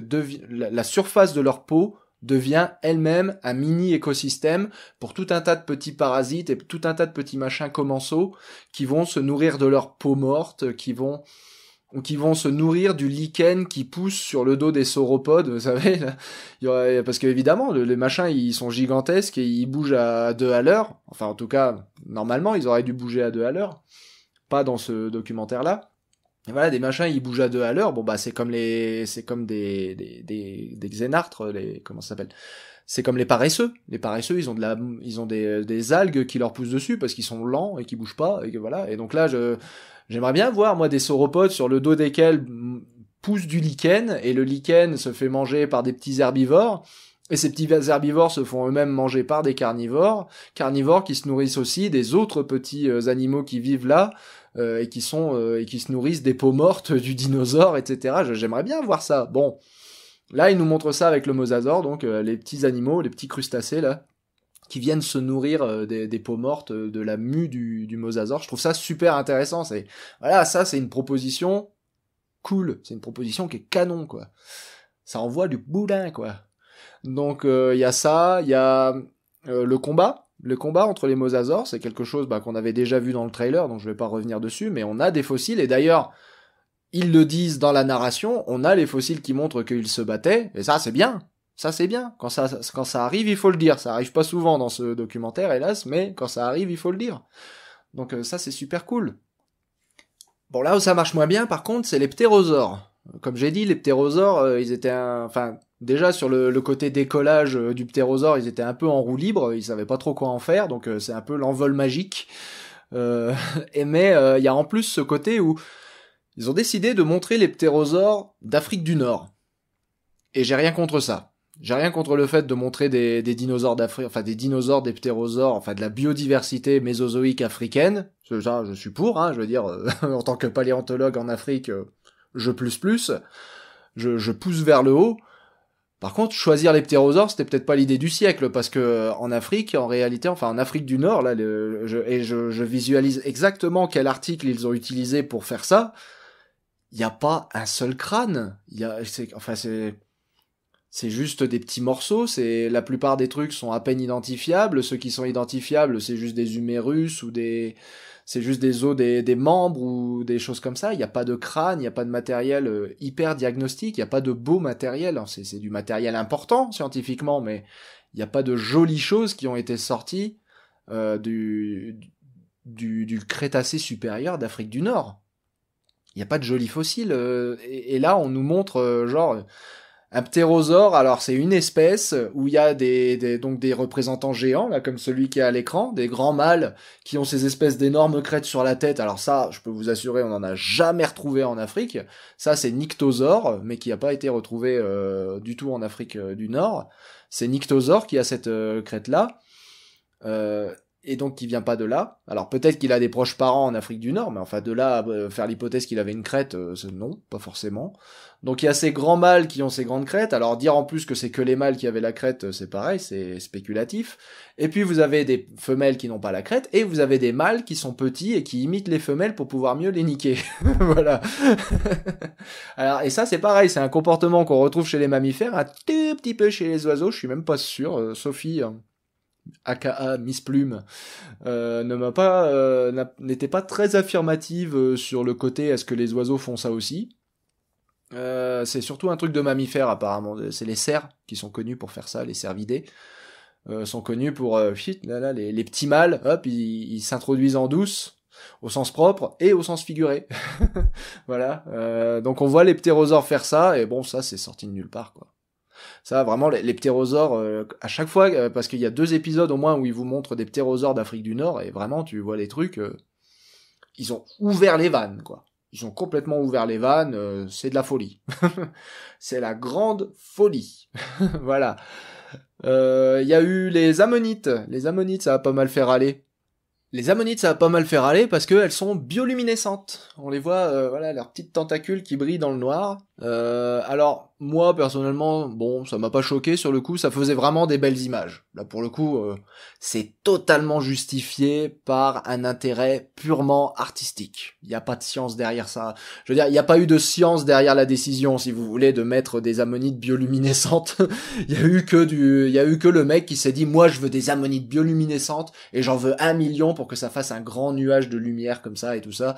la, la surface de leur peau devient elle-même un mini écosystème pour tout un tas de petits parasites et tout un tas de petits machins commensaux qui vont se nourrir de leur peau morte, qui vont qui vont se nourrir du lichen qui pousse sur le dos des sauropodes, vous savez, là. parce que évidemment les machins ils sont gigantesques et ils bougent à deux à l'heure. Enfin en tout cas normalement ils auraient dû bouger à deux à l'heure, pas dans ce documentaire là. Et voilà des machins ils bougent à deux à l'heure. Bon bah c'est comme les c'est comme des des des, des xénartres les comment ça s'appelle c'est comme les paresseux. Les paresseux, ils ont de la, ils ont des, des algues qui leur poussent dessus parce qu'ils sont lents et qui bougent pas et que voilà. Et donc là, je, J'aimerais bien voir, moi, des sauropodes sur le dos desquels pousse du lichen, et le lichen se fait manger par des petits herbivores, et ces petits herbivores se font eux-mêmes manger par des carnivores, carnivores qui se nourrissent aussi des autres petits euh, animaux qui vivent là, euh, et qui sont euh, et qui se nourrissent des peaux mortes du dinosaure, etc. J'aimerais bien voir ça. Bon, là, il nous montre ça avec le mosasaur, donc les petits animaux, les petits crustacés là, qui viennent se nourrir euh, des, peaux mortes euh, de la mue du, du mosasaur. Je trouve ça super intéressant. C'est voilà, ça c'est une proposition cool. C'est une proposition qui est canon quoi. Ça envoie du boulin quoi. Donc euh, il y a ça, il y a le combat. Le combat entre les mosasaures, c'est quelque chose bah, qu'on avait déjà vu dans le trailer, donc je ne vais pas revenir dessus, mais on a des fossiles et d'ailleurs ils le disent dans la narration, on a les fossiles qui montrent qu'ils se battaient, et ça c'est bien. Ça c'est bien. Quand ça, quand ça arrive, il faut le dire. Ça arrive pas souvent dans ce documentaire, hélas, mais quand ça arrive, il faut le dire. Donc euh, ça c'est super cool. Bon là où ça marche moins bien, par contre, c'est les ptérosaures. Comme j'ai dit, les ptérosaures, euh, ils étaient, enfin, déjà sur le, côté décollage euh, du ptérosaure, ils étaient un peu en roue libre. Ils savaient pas trop quoi en faire, donc c'est un peu l'envol magique. et mais il y a en plus ce côté où ils ont décidé de montrer les ptérosaures d'Afrique du Nord. Et j'ai rien contre ça. J'ai rien contre le fait de montrer des, des dinosaures d'Afrique, enfin des dinosaures, des ptérosaures, enfin de la biodiversité mésozoïque africaine. Ça, je suis pour, hein, je veux dire, euh, en tant que paléontologue en Afrique, euh, je plus plus, je, je pousse vers le haut. Par contre, choisir les ptérosaures, c'était peut-être pas l'idée du siècle, parce que euh, en Afrique, en réalité, enfin en Afrique du Nord, là, le, je, et je, visualise exactement quel article ils ont utilisé pour faire ça. Il n'y a pas un seul crâne. Y a, enfin, c'est c'est juste des petits morceaux, c'est la plupart des trucs sont à peine identifiables, ceux qui sont identifiables, c'est juste des humérus ou des c'est juste des os des, membres ou des choses comme ça, il n'y a pas de crâne, il n'y a pas de matériel euh, hyper diagnostique, il n'y a pas de beau matériel, c'est du matériel important scientifiquement mais il n'y a pas de jolies choses qui ont été sorties euh, du, du, Crétacé supérieur d'Afrique du Nord. Il n'y a pas de jolis fossiles. Euh, et, là, on nous montre, genre, un ptérosaure, alors c'est une espèce où il y a des, donc des représentants géants, là, comme celui qui est à l'écran, des grands mâles qui ont ces espèces d'énormes crêtes sur la tête. Alors ça, je peux vous assurer, on n'en a jamais retrouvé en Afrique. Ça, c'est Nyctosaure, mais qui n'a pas été retrouvé euh, du tout en Afrique euh, du Nord. C'est Nyctosaure qui a cette euh, crête-là et donc qui vient pas de là. Alors peut-être qu'il a des proches parents en Afrique du Nord, mais enfin de là euh, faire l'hypothèse qu'il avait une crête, euh, non, pas forcément. Donc il y a ces grands mâles qui ont ces grandes crêtes. Alors dire en plus que c'est que les mâles qui avaient la crête, euh, c'est pareil, c'est spéculatif. Et puis vous avez des femelles qui n'ont pas la crête, et vous avez des mâles qui sont petits et qui imitent les femelles pour pouvoir mieux les niquer. voilà. Alors et ça c'est pareil, c'est un comportement qu'on retrouve chez les mammifères, un tout petit peu chez les oiseaux. Je suis même pas sûr, Sophie. Hein aka Miss Plume, euh, ne m'a pas, euh, n'était pas très affirmative euh, sur le côté est-ce que les oiseaux font ça aussi. c'est surtout un truc de mammifère apparemment. C'est les cerfs qui sont connus pour faire ça, les cervidés. sont connus pour shit, là, là, les, les, petits mâles, hop, ils s'introduisent en douce, au sens propre et au sens figuré. voilà. donc on voit les ptérosaures faire ça, et bon, ça c'est sorti de nulle part, quoi. Ça, vraiment, les, ptérosaures, euh, à chaque fois, euh, parce qu'il y a deux épisodes au moins où ils vous montrent des ptérosaures d'Afrique du Nord, et vraiment, tu vois les trucs, euh, ils ont ouvert les vannes, quoi. Ils ont complètement ouvert les vannes, c'est de la folie. c'est la grande folie. voilà. Il y a eu les ammonites. Les ammonites, ça a pas mal fait râler. Les ammonites, ça a pas mal fait aller parce qu'elles sont bioluminescentes. On les voit, voilà, leurs petites tentacules qui brillent dans le noir. Euh, alors, moi personnellement, bon, ça m'a pas choqué sur le coup, ça faisait vraiment des belles images. Là pour le coup, euh, c'est totalement justifié par un intérêt purement artistique. Il n'y a pas de science derrière ça. Je veux dire, il n'y a pas eu de science derrière la décision, si vous voulez, de mettre des ammonites bioluminescentes. Il y a eu que du, il y a eu que le mec qui s'est dit, moi je veux des ammonites bioluminescentes et j'en veux un million pour que ça fasse un grand nuage de lumière comme ça et tout ça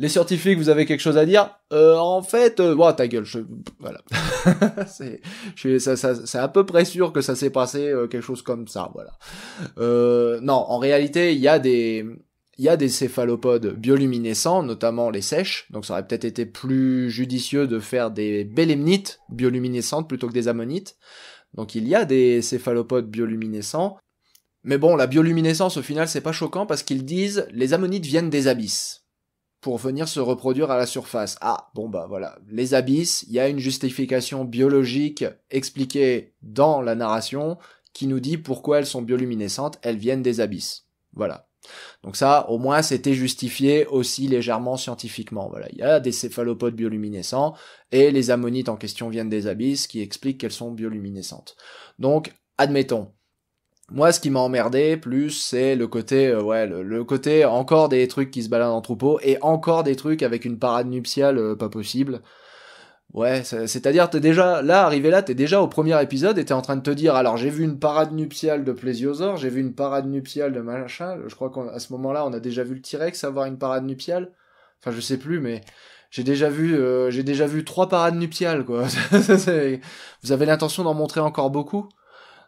les scientifiques, vous avez quelque chose à dire euh, En fait, euh, ta gueule, je, voilà. c'est, c'est à peu près sûr que ça s'est passé euh, quelque chose comme ça, voilà. Euh, non, en réalité, il y a des, il y a des céphalopodes bioluminescents, notamment les sèches. Donc, ça aurait peut-être été plus judicieux de faire des bélémnites bioluminescentes plutôt que des ammonites. Donc, il y a des céphalopodes bioluminescents. Mais bon, la bioluminescence, au final, c'est pas choquant parce qu'ils disent les ammonites viennent des abysses pour venir se reproduire à la surface. Ah, bon bah voilà, les abysses, il y a une justification biologique expliquée dans la narration qui nous dit pourquoi elles sont bioluminescentes, elles viennent des abysses. Voilà. Donc ça, au moins, c'était justifié aussi légèrement scientifiquement. Voilà, il y a des céphalopodes bioluminescents et les ammonites en question viennent des abysses qui expliquent qu'elles sont bioluminescentes. Donc, admettons. Moi, ce qui m'a emmerdé plus, c'est le côté, euh, ouais, le, côté encore des trucs qui se baladent en troupeau et encore des trucs avec une parade nuptiale euh, pas possible. Ouais, c'est-à-dire t'es déjà là, arrivé là, t'es déjà au premier épisode et t'es en train de te dire alors j'ai vu une parade nuptiale de plésiosaure, j'ai vu une parade nuptiale de machin. Je crois qu'à ce moment-là, on a déjà vu le T-Rex avoir une parade nuptiale. Enfin, je sais plus, mais j'ai déjà vu, euh, j'ai déjà vu trois parades nuptiales quoi. Vous avez l'intention d'en montrer encore beaucoup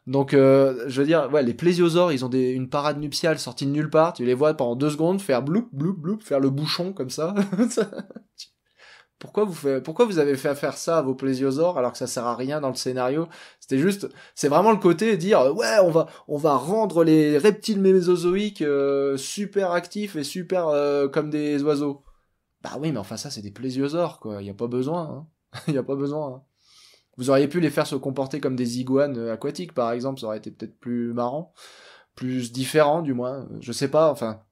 donc, euh, je veux dire, ouais, les plésiosaures, ils ont une parade nuptiale sortie de nulle part. Tu les vois pendant deux secondes faire bloup, bloup, bloup, faire le bouchon comme ça. pourquoi vous pourquoi vous avez fait faire ça à vos plésiosaures alors que ça sert à rien dans le scénario C'était juste, c'est vraiment le côté dire euh, ouais, on va, on va rendre les reptiles mésozoïques euh, super actifs et super comme des oiseaux. Bah oui, mais enfin ça, c'est des plésiosaures quoi. Il y a pas besoin. Hein. Il hein. y a pas besoin. Hein. Vous auriez pu les faire se comporter comme des iguanes euh, aquatiques, par exemple, ça aurait été peut-être plus marrant, plus différent du moins, euh, je sais pas, enfin,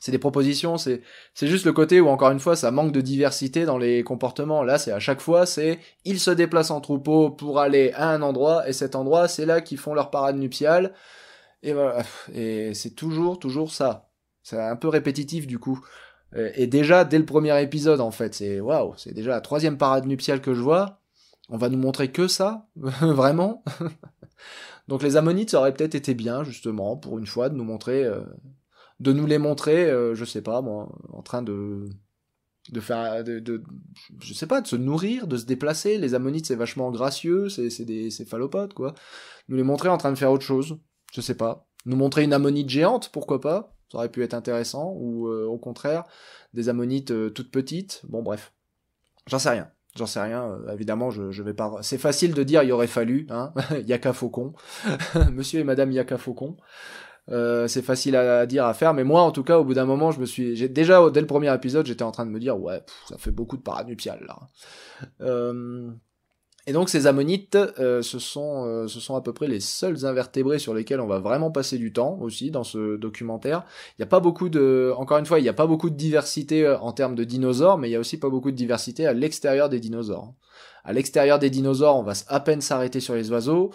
c'est des propositions, c'est c'est juste le côté où encore une fois ça manque de diversité dans les comportements. Là, c'est à chaque fois c'est ils se déplacent en troupeau pour aller à un endroit et cet endroit, c'est là qu'ils font leur parade nuptiale. Et voilà, et c'est toujours toujours ça. C'est un peu répétitif du coup. Euh, et déjà dès le premier épisode en fait, c'est waouh, c'est déjà la troisième parade nuptiale que je vois on va nous montrer que ça Vraiment Donc les ammonites, ça aurait peut-être été bien, justement, pour une fois, de nous montrer... Euh, de nous les montrer, euh, je sais pas, en train de... De faire... De, je sais pas, de se nourrir, de se déplacer. Les ammonites, c'est vachement gracieux, c'est des céphalopodes, quoi. Nous les montrer en train de faire autre chose, je sais pas. Nous montrer une ammonite géante, pourquoi pas ça aurait pu être intéressant, ou euh, au contraire, des ammonites toutes petites, bon bref, j'en sais rien. J'en sais rien, euh, évidemment, je, je vais pas. C'est facile de dire il aurait fallu, hein, Yaka Faucon, monsieur et madame Yaka Faucon. Euh, c'est facile à, dire, à faire, mais moi, en tout cas, au bout d'un moment, je me suis. J'ai, déjà, dès le premier épisode, j'étais en train de me dire, ouais, ça fait beaucoup de paranupial, là. Euh... Et donc ces ammonites, euh, ce, sont, euh, ce sont à peu près les seuls invertébrés sur lesquels on va vraiment passer du temps aussi dans ce documentaire. Il n'y a pas beaucoup de, encore une fois, il n'y a pas beaucoup de diversité euh, en termes de dinosaures, mais il n'y a aussi pas beaucoup de diversité à l'extérieur des dinosaures. À l'extérieur des dinosaures, on va à peine s'arrêter sur les oiseaux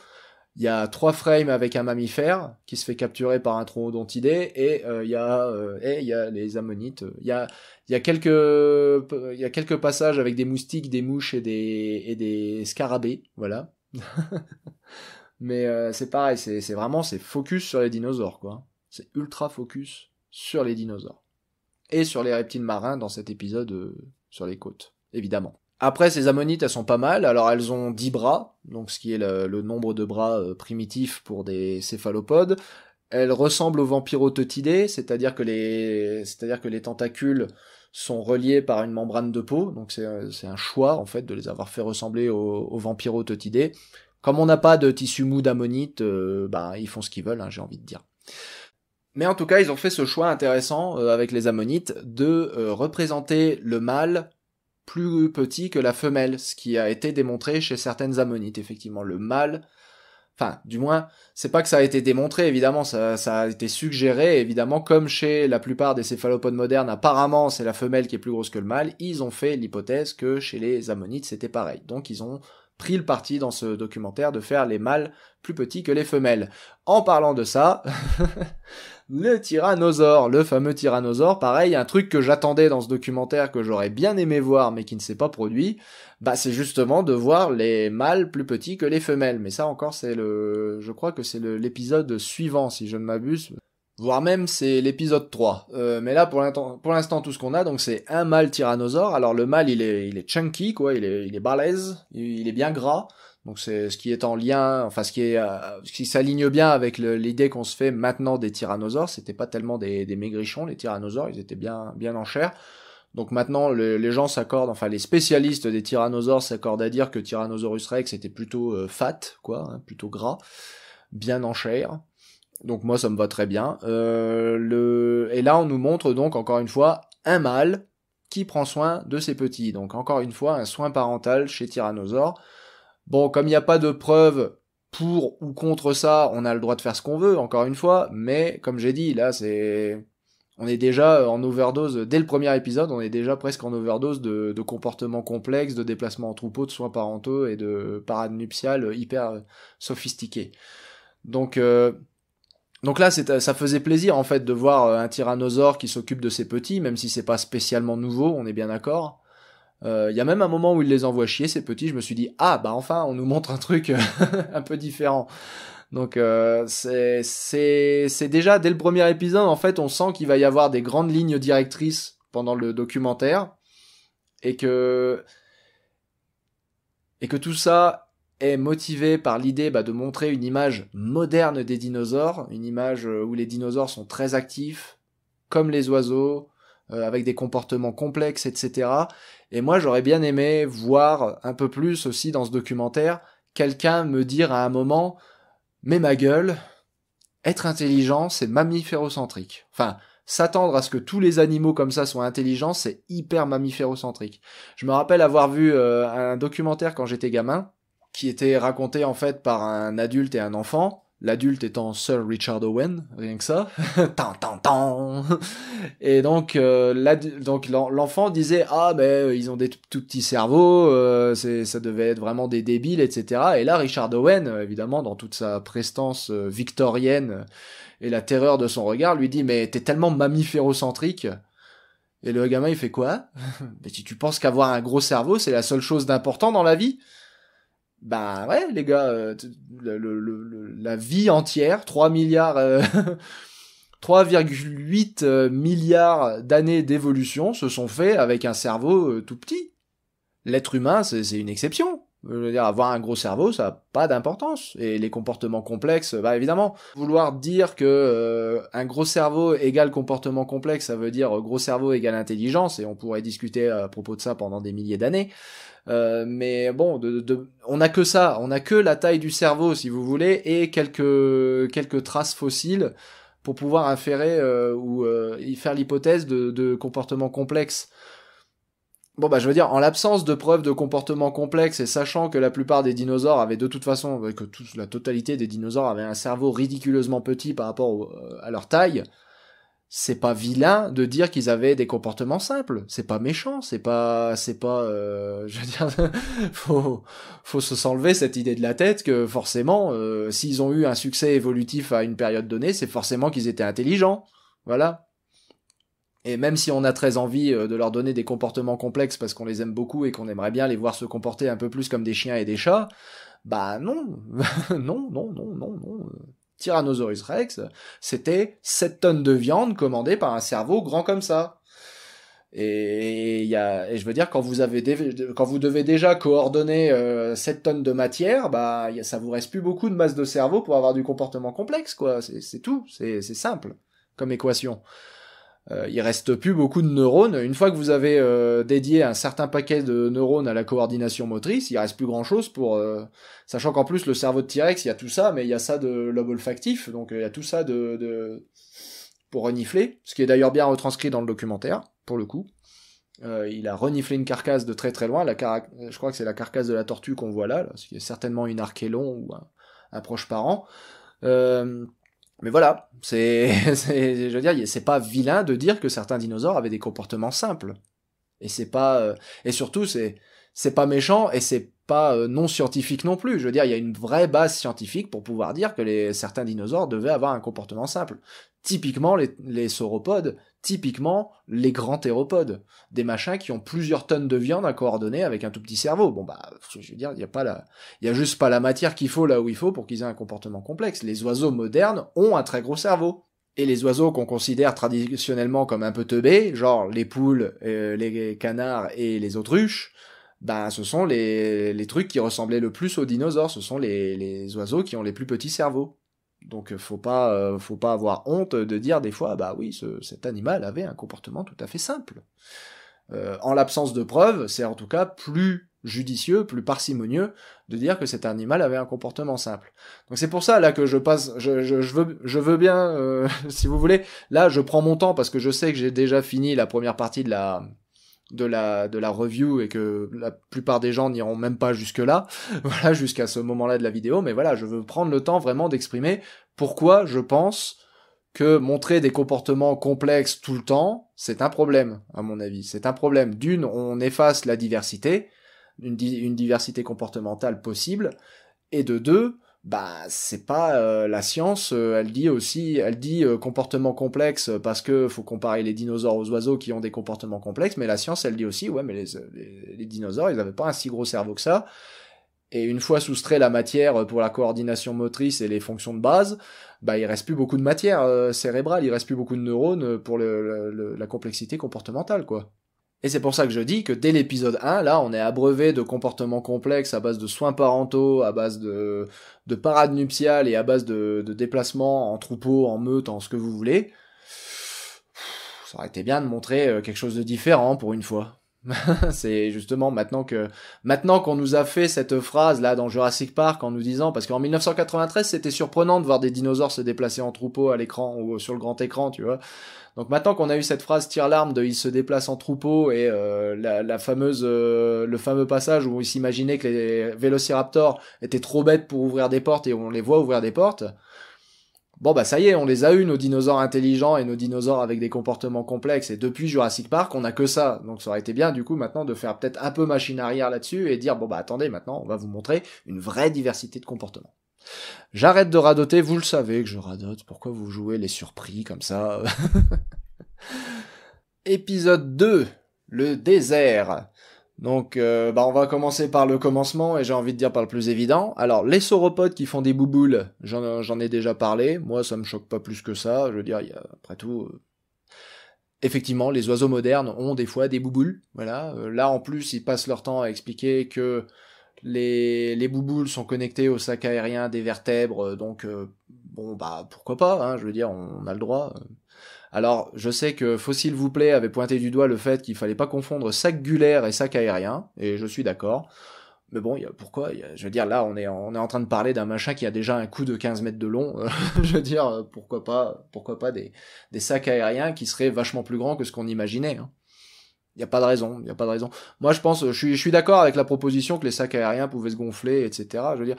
il y a trois frames avec un mammifère qui se fait capturer par un troodontidé et euh, il y a euh, il y a les ammonites il y a il y quelques il y quelques passages avec des moustiques des mouches et des des scarabées voilà mais euh, c'est pareil c'est c'est vraiment c'est focus sur les dinosaures quoi c'est ultra focus sur les dinosaures et sur les reptiles marins dans cet épisode sur les côtes évidemment après, ces ammonites, elles sont pas mal. Alors, elles ont 10 bras, donc ce qui est le, nombre de bras euh, primitifs pour des céphalopodes. Elles ressemblent aux vampyrototidés, c'est-à-dire que les, c'est-à-dire que les tentacules sont reliés par une membrane de peau, donc c'est, euh, un choix en fait de les avoir fait ressembler aux, aux Comme on n'a pas de tissu mou d'ammonites, euh, ben, ils font ce qu'ils veulent, hein, j'ai envie de dire. Mais en tout cas, ils ont fait ce choix intéressant avec les ammonites de représenter le mâle plus petit que la femelle, ce qui a été démontré chez certaines ammonites. Effectivement, le mâle, enfin, du moins, c'est pas que ça a été démontré, évidemment, ça, ça, a été suggéré, évidemment, comme chez la plupart des céphalopodes modernes, apparemment, c'est la femelle qui est plus grosse que le mâle, ils ont fait l'hypothèse que chez les ammonites, c'était pareil. Donc, ils ont pris le parti dans ce documentaire de faire les mâles plus petits que les femelles. En parlant de ça, le tyrannosaure, le fameux tyrannosaure, pareil, un truc que j'attendais dans ce documentaire que j'aurais bien aimé voir mais qui ne s'est pas produit, bah c'est justement de voir les mâles plus petits que les femelles. Mais ça encore c'est le je crois que c'est l'épisode suivant si je ne m'abuse. Voire même c'est l'épisode 3. Euh, mais là pour l'instant tout ce qu'on a donc c'est un mâle tyrannosaure. Alors le mâle il est il est chunky quoi, il est il est balèze, il est bien gras. Donc c'est ce qui est en lien, enfin ce qui est, euh, qui s'aligne bien avec l'idée qu'on se fait maintenant des tyrannosaures. C'était pas tellement des, maigrichons, les tyrannosaures, ils étaient bien, bien en chair. Donc maintenant, les gens s'accordent, enfin les spécialistes des tyrannosaures s'accordent à dire que Tyrannosaurus rex était plutôt euh, fat, quoi, hein, plutôt gras, bien en chair. Donc moi, ça me va très bien. Euh, et là, on nous montre donc encore une fois un mâle qui prend soin de ses petits. Donc encore une fois, un soin parental chez Tyrannosaure. Bon, comme il n'y a pas de preuves pour ou contre ça, on a le droit de faire ce qu'on veut, encore une fois, mais comme j'ai dit, là, c'est... On est déjà en overdose, dès le premier épisode, on est déjà presque en overdose de, comportements complexes, de déplacements en troupeau, de soins parentaux et de parades nuptiales hyper sophistiquées. Donc, euh, Donc là, ça faisait plaisir en fait de voir un tyrannosaure qui s'occupe de ses petits, même si c'est pas spécialement nouveau, on est bien d'accord. Il euh, y a même un moment où il les envoie chier, ces petits, je me suis dit, ah bah enfin, on nous montre un truc euh, un peu différent. Donc euh, c'est déjà, dès le premier épisode, en fait, on sent qu'il va y avoir des grandes lignes directrices pendant le documentaire, et que, et que tout ça est motivé par l'idée bah, de montrer une image moderne des dinosaures, une image où les dinosaures sont très actifs, comme les oiseaux, avec des comportements complexes, etc. Et moi, j'aurais bien aimé voir un peu plus aussi dans ce documentaire quelqu'un me dire à un moment, mais ma gueule, être intelligent, c'est mammiférocentrique. Enfin, s'attendre à ce que tous les animaux comme ça soient intelligents, c'est hyper mammiférocentrique. Je me rappelle avoir vu euh, un documentaire quand j'étais gamin, qui était raconté en fait par un adulte et un enfant, l'adulte étant seul Richard Owen, rien que ça. Et donc, euh, l'enfant disait ah ben euh, ils ont des tout petits cerveaux, euh, ça devait être vraiment des débiles, etc. Et là Richard Owen, évidemment dans toute sa prestance victorienne et la terreur de son regard, lui dit mais t'es tellement mammiférocentrique. Et le gamin il fait quoi Mais si tu penses qu'avoir un gros cerveau c'est la seule chose d'important dans la vie bah ouais, les gars, euh, la vie entière, 3 milliards, 3,8 euh, euh, milliards d'années d'évolution se sont fait avec un cerveau tout petit. L'être humain, c'est une exception. Je veux dire, avoir un gros cerveau, ça n'a pas d'importance. Et les comportements complexes, bah évidemment. Vouloir dire que un gros cerveau égale comportement complexe, ça veut dire gros cerveau égale intelligence, et on pourrait discuter à propos de ça pendant des milliers d'années. Euh, mais bon, on n'a que ça, on n'a que la taille du cerveau, si vous voulez, et quelques, traces fossiles pour pouvoir inférer euh, ou euh, y faire l'hypothèse de, de comportements complexes. Bon bah je veux dire, en l'absence de preuves de comportement complexe et sachant que la plupart des dinosaures avaient de toute façon, bah, que toute la totalité des dinosaures avaient un cerveau ridiculeusement petit par rapport à leur taille, c'est pas vilain de dire qu'ils avaient des comportements simples. C'est pas méchant, c'est pas, c'est pas, euh, je veux dire, faut, faut se s'enlever cette idée de la tête que forcément, euh, s'ils ont eu un succès évolutif à une période donnée, c'est forcément qu'ils étaient intelligents. Voilà. Et même si on a très envie euh, de leur donner des comportements complexes parce qu'on les aime beaucoup et qu'on aimerait bien les voir se comporter un peu plus comme des chiens et des chats, bah non, non, non, non, non, non. Tyrannosaurus Rex, c'était 7 tonnes de viande commandées par un cerveau grand comme ça. Et, je veux dire, quand vous, avez quand vous devez déjà coordonner 7 euh, tonnes de matière, bah, ça vous reste plus beaucoup de masse de cerveau pour avoir du comportement complexe, quoi. C'est tout, c'est simple comme équation. Euh, il reste plus beaucoup de neurones. Une fois que vous avez euh, dédié un certain paquet de neurones à la coordination motrice, il reste plus grand chose pour, euh, sachant qu'en plus le cerveau de T-Rex, il y a tout ça, mais il y a ça de lobe donc il y a tout ça de, pour renifler, ce qui est d'ailleurs bien retranscrit dans le documentaire, pour le coup. il a reniflé une carcasse de très très loin, je crois que c'est la carcasse de la tortue qu'on voit là, ce qui est certainement une archélon ou un, un proche parent. Mais voilà, c'est, je veux dire, c'est pas vilain de dire que certains dinosaures avaient des comportements simples. Et c'est pas, euh, et surtout, c'est, c'est pas méchant et c'est pas euh, non scientifique non plus. Je veux dire, il y a une vraie base scientifique pour pouvoir dire que les, certains dinosaures devaient avoir un comportement simple. Typiquement, les sauropodes, Typiquement, les grands théropodes. Des machins qui ont plusieurs tonnes de viande à coordonner avec un tout petit cerveau. Bon, bah, je veux dire, il n'y a pas il y a juste pas la matière qu'il faut là où il faut pour qu'ils aient un comportement complexe. Les oiseaux modernes ont un très gros cerveau. Et les oiseaux qu'on considère traditionnellement comme un peu teubés, genre les poules, euh, les canards et les autruches, ben, ce sont les, trucs qui ressemblaient le plus aux dinosaures, ce sont les, oiseaux qui ont les plus petits cerveaux. Donc euh, faut pas, euh, faut pas avoir honte de dire des fois, bah oui, ce, cet animal avait un comportement tout à fait simple. Euh, en l'absence de preuves, c'est en tout cas plus judicieux, plus parcimonieux de dire que cet animal avait un comportement simple. Donc c'est pour ça là que je passe, je, je, veux, je veux bien, si vous voulez, là je prends mon temps parce que je sais que j'ai déjà fini la première partie de la de la de la review et que la plupart des gens n'iront même pas jusque là voilà jusqu'à ce moment là de la vidéo mais voilà je veux prendre le temps vraiment d'exprimer pourquoi je pense que montrer des comportements complexes tout le temps c'est un problème à mon avis c'est un problème d'une on efface la diversité une, une diversité comportementale possible et de deux bah c'est pas euh, la science euh, elle dit aussi elle dit euh, comportement complexe parce que faut comparer les dinosaures aux oiseaux qui ont des comportements complexes mais la science elle dit aussi ouais mais les, les, dinosaures ils avaient pas un si gros cerveau que ça et une fois soustrait la matière pour la coordination motrice et les fonctions de base bah il reste plus beaucoup de matière cérébrale il reste plus beaucoup de neurones pour la complexité comportementale quoi et c'est pour ça que je dis que dès l'épisode 1, là, on est abreuvé de comportements complexes à base de soins parentaux, à base de, de parades nuptiales et à base de, de déplacements en troupeau, en meute, en ce que vous voulez. Ça aurait été bien de montrer euh, quelque chose de différent pour une fois. c'est justement maintenant que maintenant qu'on nous a fait cette phrase là dans Jurassic Park en nous disant parce qu'en 1993 c'était surprenant de voir des dinosaures se déplacer en troupeau à l'écran ou euh, sur le grand écran tu vois donc maintenant qu'on a eu cette phrase tire l'arme de il se déplace en troupeau et euh, la, fameuse euh, le fameux passage où on s'imaginait que les vélociraptors étaient trop bêtes pour ouvrir des portes et on les voit ouvrir des portes. Bon bah ça y est, on les a eu nos dinosaures intelligents et nos dinosaures avec des comportements complexes et depuis Jurassic Park, on a que ça. Donc ça aurait été bien du coup maintenant de faire peut-être un peu machine arrière là-dessus et dire bon bah attendez, maintenant on va vous montrer une vraie diversité de comportements. J'arrête de radoter, vous le savez que je radote, pourquoi vous jouez les surpris comme ça Épisode 2, le désert. Donc, euh, bah on va commencer par le commencement et j'ai envie de dire par le plus évident. Alors, les sauropodes qui font des bouboules, j'en ai déjà parlé. Moi, ça me choque pas plus que ça. Je veux dire, y après tout, euh, effectivement, les oiseaux modernes ont des fois des bouboules. Voilà. Euh, là, en plus, ils passent leur temps à expliquer que les, les bouboules sont connectées au sac aérien des vertèbres, euh, donc euh, bon bah pourquoi pas, hein, je veux dire on a le droit. Euh. Alors je sais que Fossil vous plaît avait pointé du doigt le fait qu'il fallait pas confondre sac gulaire et sac aérien, et je suis d'accord. Mais bon, y a, pourquoi Je veux dire, là, on est, on est en train de parler d'un machin qui a déjà un coup de 15 mètres de long. je veux dire, pourquoi pas, pourquoi pas des, des sacs aériens qui seraient vachement plus grands que ce qu'on imaginait. Hein. Il n'y a pas de raison, il n'y a pas de raison. Moi, je pense, je suis, d'accord avec la proposition que les sacs aériens pouvaient se gonfler, etc. Je veux dire,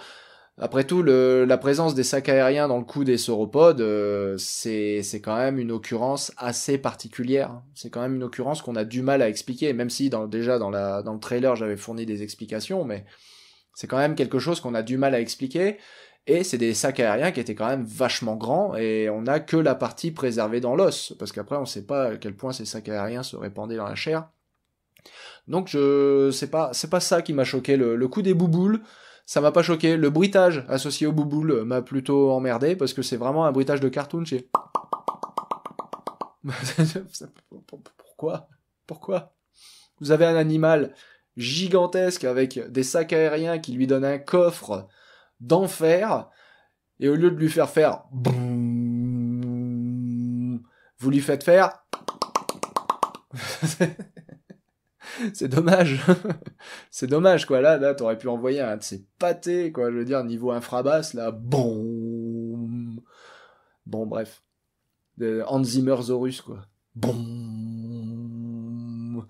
après tout, la présence des sacs aériens dans le cou des sauropodes, euh, c'est quand même une occurrence assez particulière. Hein. C'est quand même une occurrence qu'on a du mal à expliquer, même si dans, déjà dans, dans le trailer j'avais fourni des explications, mais c'est quand même quelque chose qu'on a du mal à expliquer. Et c'est des sacs aériens qui étaient quand même vachement grands et on n'a que la partie préservée dans l'os, parce qu'après on ne sait pas à quel point ces sacs aériens se répandaient dans la chair. Donc je c'est pas c'est pas ça qui m'a choqué le, coup des bouboules, ça m'a pas choqué. Le bruitage associé aux bouboules m'a plutôt emmerdé parce que c'est vraiment un bruitage de cartoon chez Pourquoi Pourquoi Vous avez un animal gigantesque avec des sacs aériens qui lui donnent un coffre d'enfer, et au lieu de lui faire faire, vous lui faites faire. c'est dommage. c'est dommage, quoi. Là, là, t'aurais pu envoyer un de ces pâtés, quoi. Je veux dire, niveau infrabasse, là, bon. Bon, bref. De Zorus, quoi. Bon.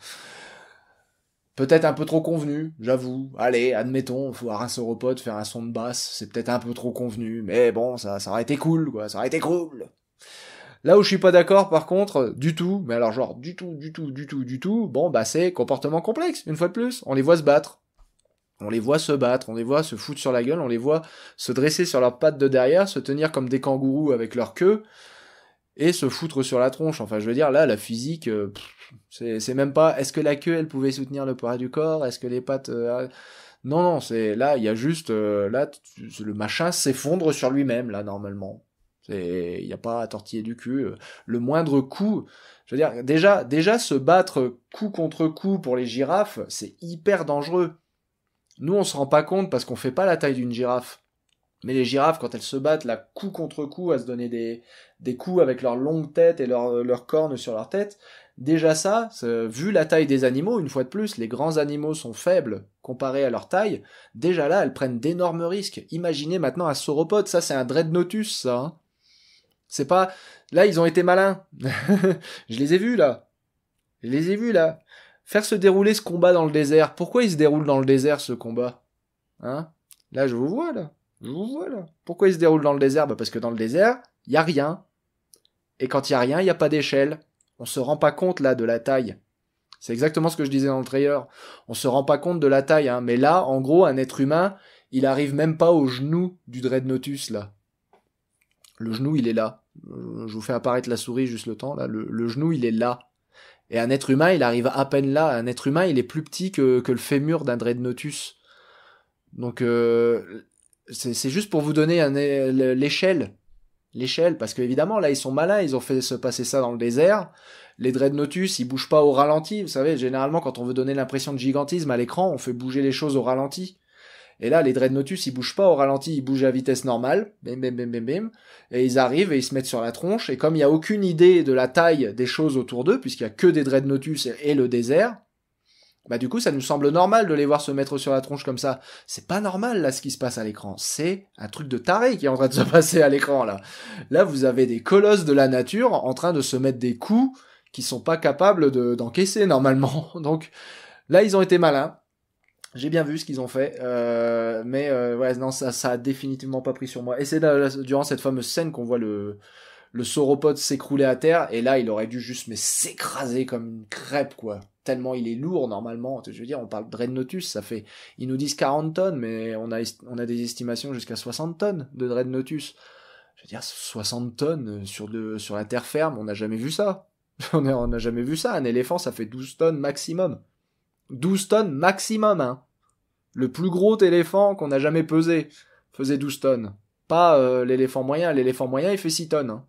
Peut-être un peu trop convenu, j'avoue. Allez, admettons, faut un sauropode faire un son de basse, c'est peut-être un peu trop convenu, mais bon, ça, ça aurait été cool, quoi, ça aurait été cool. Là où je suis pas d'accord, par contre, du tout, mais alors genre du tout, du tout, du tout, du tout, bon, bah c'est comportement complexe, une fois de plus, on les voit se battre. On les voit se battre, on les voit se foutre sur la gueule, on les voit se dresser sur leurs pattes de derrière, se tenir comme des kangourous avec leur queue et se foutre sur la tronche. Enfin, je veux dire, là, la physique, euh, c'est même pas. Est-ce que la queue, elle pouvait soutenir le poids du corps Est-ce que les pattes. Euh, ah, non, non, c'est là, il y a juste. Euh, là, le machin s'effondre sur lui-même, là, normalement. c'est, Il n'y a pas à tortiller du cul. Le moindre coup. Je veux dire, déjà, déjà se battre coup contre coup pour les girafes, c'est hyper dangereux. Nous, on se rend pas compte parce qu'on fait pas la taille d'une girafe. Mais les girafes, quand elles se battent, là, coup contre coup, à se donner des, coups avec leur longue tête et leurs leur cornes sur leur tête, déjà ça, vu la taille des animaux, une fois de plus, les grands animaux sont faibles comparés à leur taille, déjà là, elles prennent d'énormes risques. Imaginez maintenant un sauropode, ça c'est un dreadnoughtus, ça. Hein. C'est pas... Là, ils ont été malins. Je les ai vus, là. Je les ai vus, là. Faire se dérouler ce combat dans le désert. Pourquoi il se déroulent dans le désert, ce combat Hein Là, je vous vois, là. Voilà. Pourquoi il se déroule dans le désert bah Parce que dans le désert, il n'y a rien. Et quand il n'y a rien, il n'y a pas d'échelle. On se rend pas compte là de la taille. C'est exactement ce que je disais dans le trailer. On se rend pas compte de la taille, hein. mais là, en gros, un être humain, il arrive même pas au genou du Dreadnoughtus là. Le genou, il est là. Euh, je vous fais apparaître la souris juste le temps là. Le, genou, il est là. Et un être humain, il arrive à peine là. Un être humain, il est plus petit que, le fémur d'un Dreadnoughtus. Donc euh, c'est juste pour vous donner l'échelle. L'échelle, parce que évidemment, là, ils sont malins, ils ont fait se passer ça dans le désert. Les Dreadnoughts, ils bougent pas au ralenti. Vous savez, généralement, quand on veut donner l'impression de gigantisme à l'écran, on fait bouger les choses au ralenti. Et là, les Dreadnoughts, ils bougent pas au ralenti, ils bougent à vitesse normale. Bim, bim, bim, bim, bim. Et ils arrivent et ils se mettent sur la tronche. Et comme il n'y a aucune idée de la taille des choses autour d'eux, puisqu'il y a que des Dreadnoughts et le désert, bah du coup, ça nous semble normal de les voir se mettre sur la tronche comme ça. C'est pas normal là ce qui se passe à l'écran. C'est un truc de taré qui est en train de se passer à l'écran là. Là, vous avez des colosses de la nature en train de se mettre des coups qui sont pas capables d'encaisser normalement. Donc là, ils ont été malins. J'ai bien vu ce qu'ils ont fait, euh, mais euh, ouais, non, ça, ça a définitivement pas pris sur moi. Et c'est euh, durant cette fameuse scène qu'on voit le, le sauropode s'écroulait à terre, et là, il aurait dû juste mais s'écraser comme une crêpe, quoi. Tellement il est lourd, normalement. Je veux dire, on parle de Dreadnoughtus, ça fait, ils nous disent 40 tonnes, mais on a, on a des estimations jusqu'à 60 tonnes de Dreadnoughtus. Je veux dire, 60 tonnes euh, sur, sur la terre ferme, on n'a jamais vu ça. on n'a jamais vu ça. Un éléphant, ça fait 12 tonnes maximum. 12 tonnes maximum, hein. Le plus gros éléphant qu'on a jamais pesé faisait 12 tonnes. Pas euh, l'éléphant moyen. L'éléphant moyen, il fait 6 tonnes. Hein.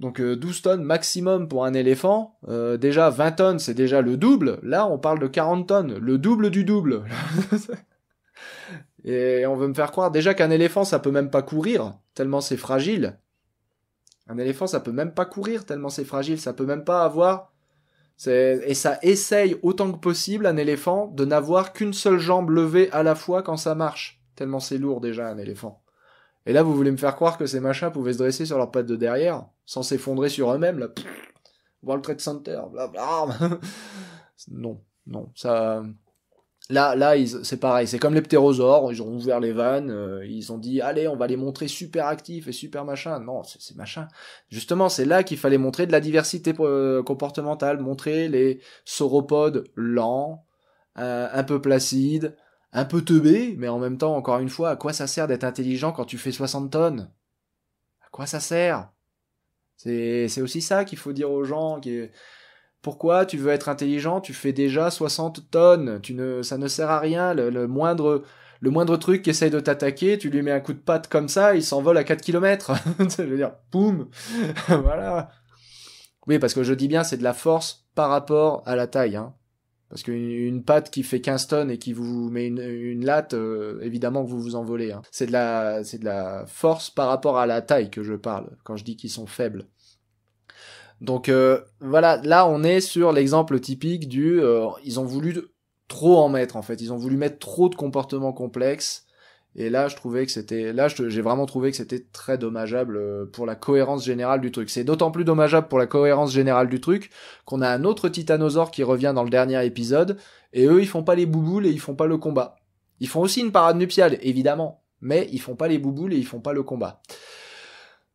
Donc 12 euh, tonnes maximum pour un éléphant, euh, déjà 20 tonnes c'est déjà le double, là on parle de 40 tonnes, le double du double. Et on veut me faire croire déjà qu'un éléphant ça peut même pas courir, tellement c'est fragile. Un éléphant ça peut même pas courir, tellement c'est fragile, ça peut même pas avoir... Et ça essaye autant que possible un éléphant de n'avoir qu'une seule jambe levée à la fois quand ça marche, tellement c'est lourd déjà un éléphant. Et là, vous voulez me faire croire que ces machins pouvaient se dresser sur leurs pattes de derrière, sans s'effondrer sur eux-mêmes, là, voir le center, bla, non, non, ça. Là, là, c'est pareil, c'est comme les ptérosaures, ils ont ouvert les vannes, euh, ils ont dit, allez, on va les montrer super actifs et super machins. Non, c'est machin. Justement, c'est là qu'il fallait montrer de la diversité euh, comportementale, montrer les sauropodes lents, euh, un peu placides, un peu teubé, mais en même temps, encore une fois, à quoi ça sert d'être intelligent quand tu fais 60 tonnes À quoi ça sert C'est aussi ça qu'il faut dire aux gens. Pourquoi tu veux être intelligent Tu fais déjà 60 tonnes. ça ne sert à rien. Le, moindre, truc qui essaye de t'attaquer, tu lui mets un coup de patte comme ça, il s'envole à 4 km. je veux dire, boum Voilà. Oui, parce que je dis bien, c'est de la force par rapport à la taille. Hein. Parce qu'une patte qui fait 15 tonnes et qui vous met une, latte, euh, évidemment que vous vous envolez. Hein. C'est de la, force par rapport à la taille que je parle quand je dis qu'ils sont faibles. Donc euh, voilà, là on est sur l'exemple typique du, euh, ils ont voulu trop en mettre en fait. Ils ont voulu mettre trop de comportements complexes et là, je trouvais que c'était, là, j'ai vraiment trouvé que c'était très dommageable euh, pour la cohérence générale du truc. C'est d'autant plus dommageable pour la cohérence générale du truc qu'on a un autre titanosaure qui revient dans le dernier épisode, et eux, ils font pas les bouboules et ils font pas le combat. Ils font aussi une parade nuptiale, évidemment, mais ils font pas les bouboules et ils font pas le combat.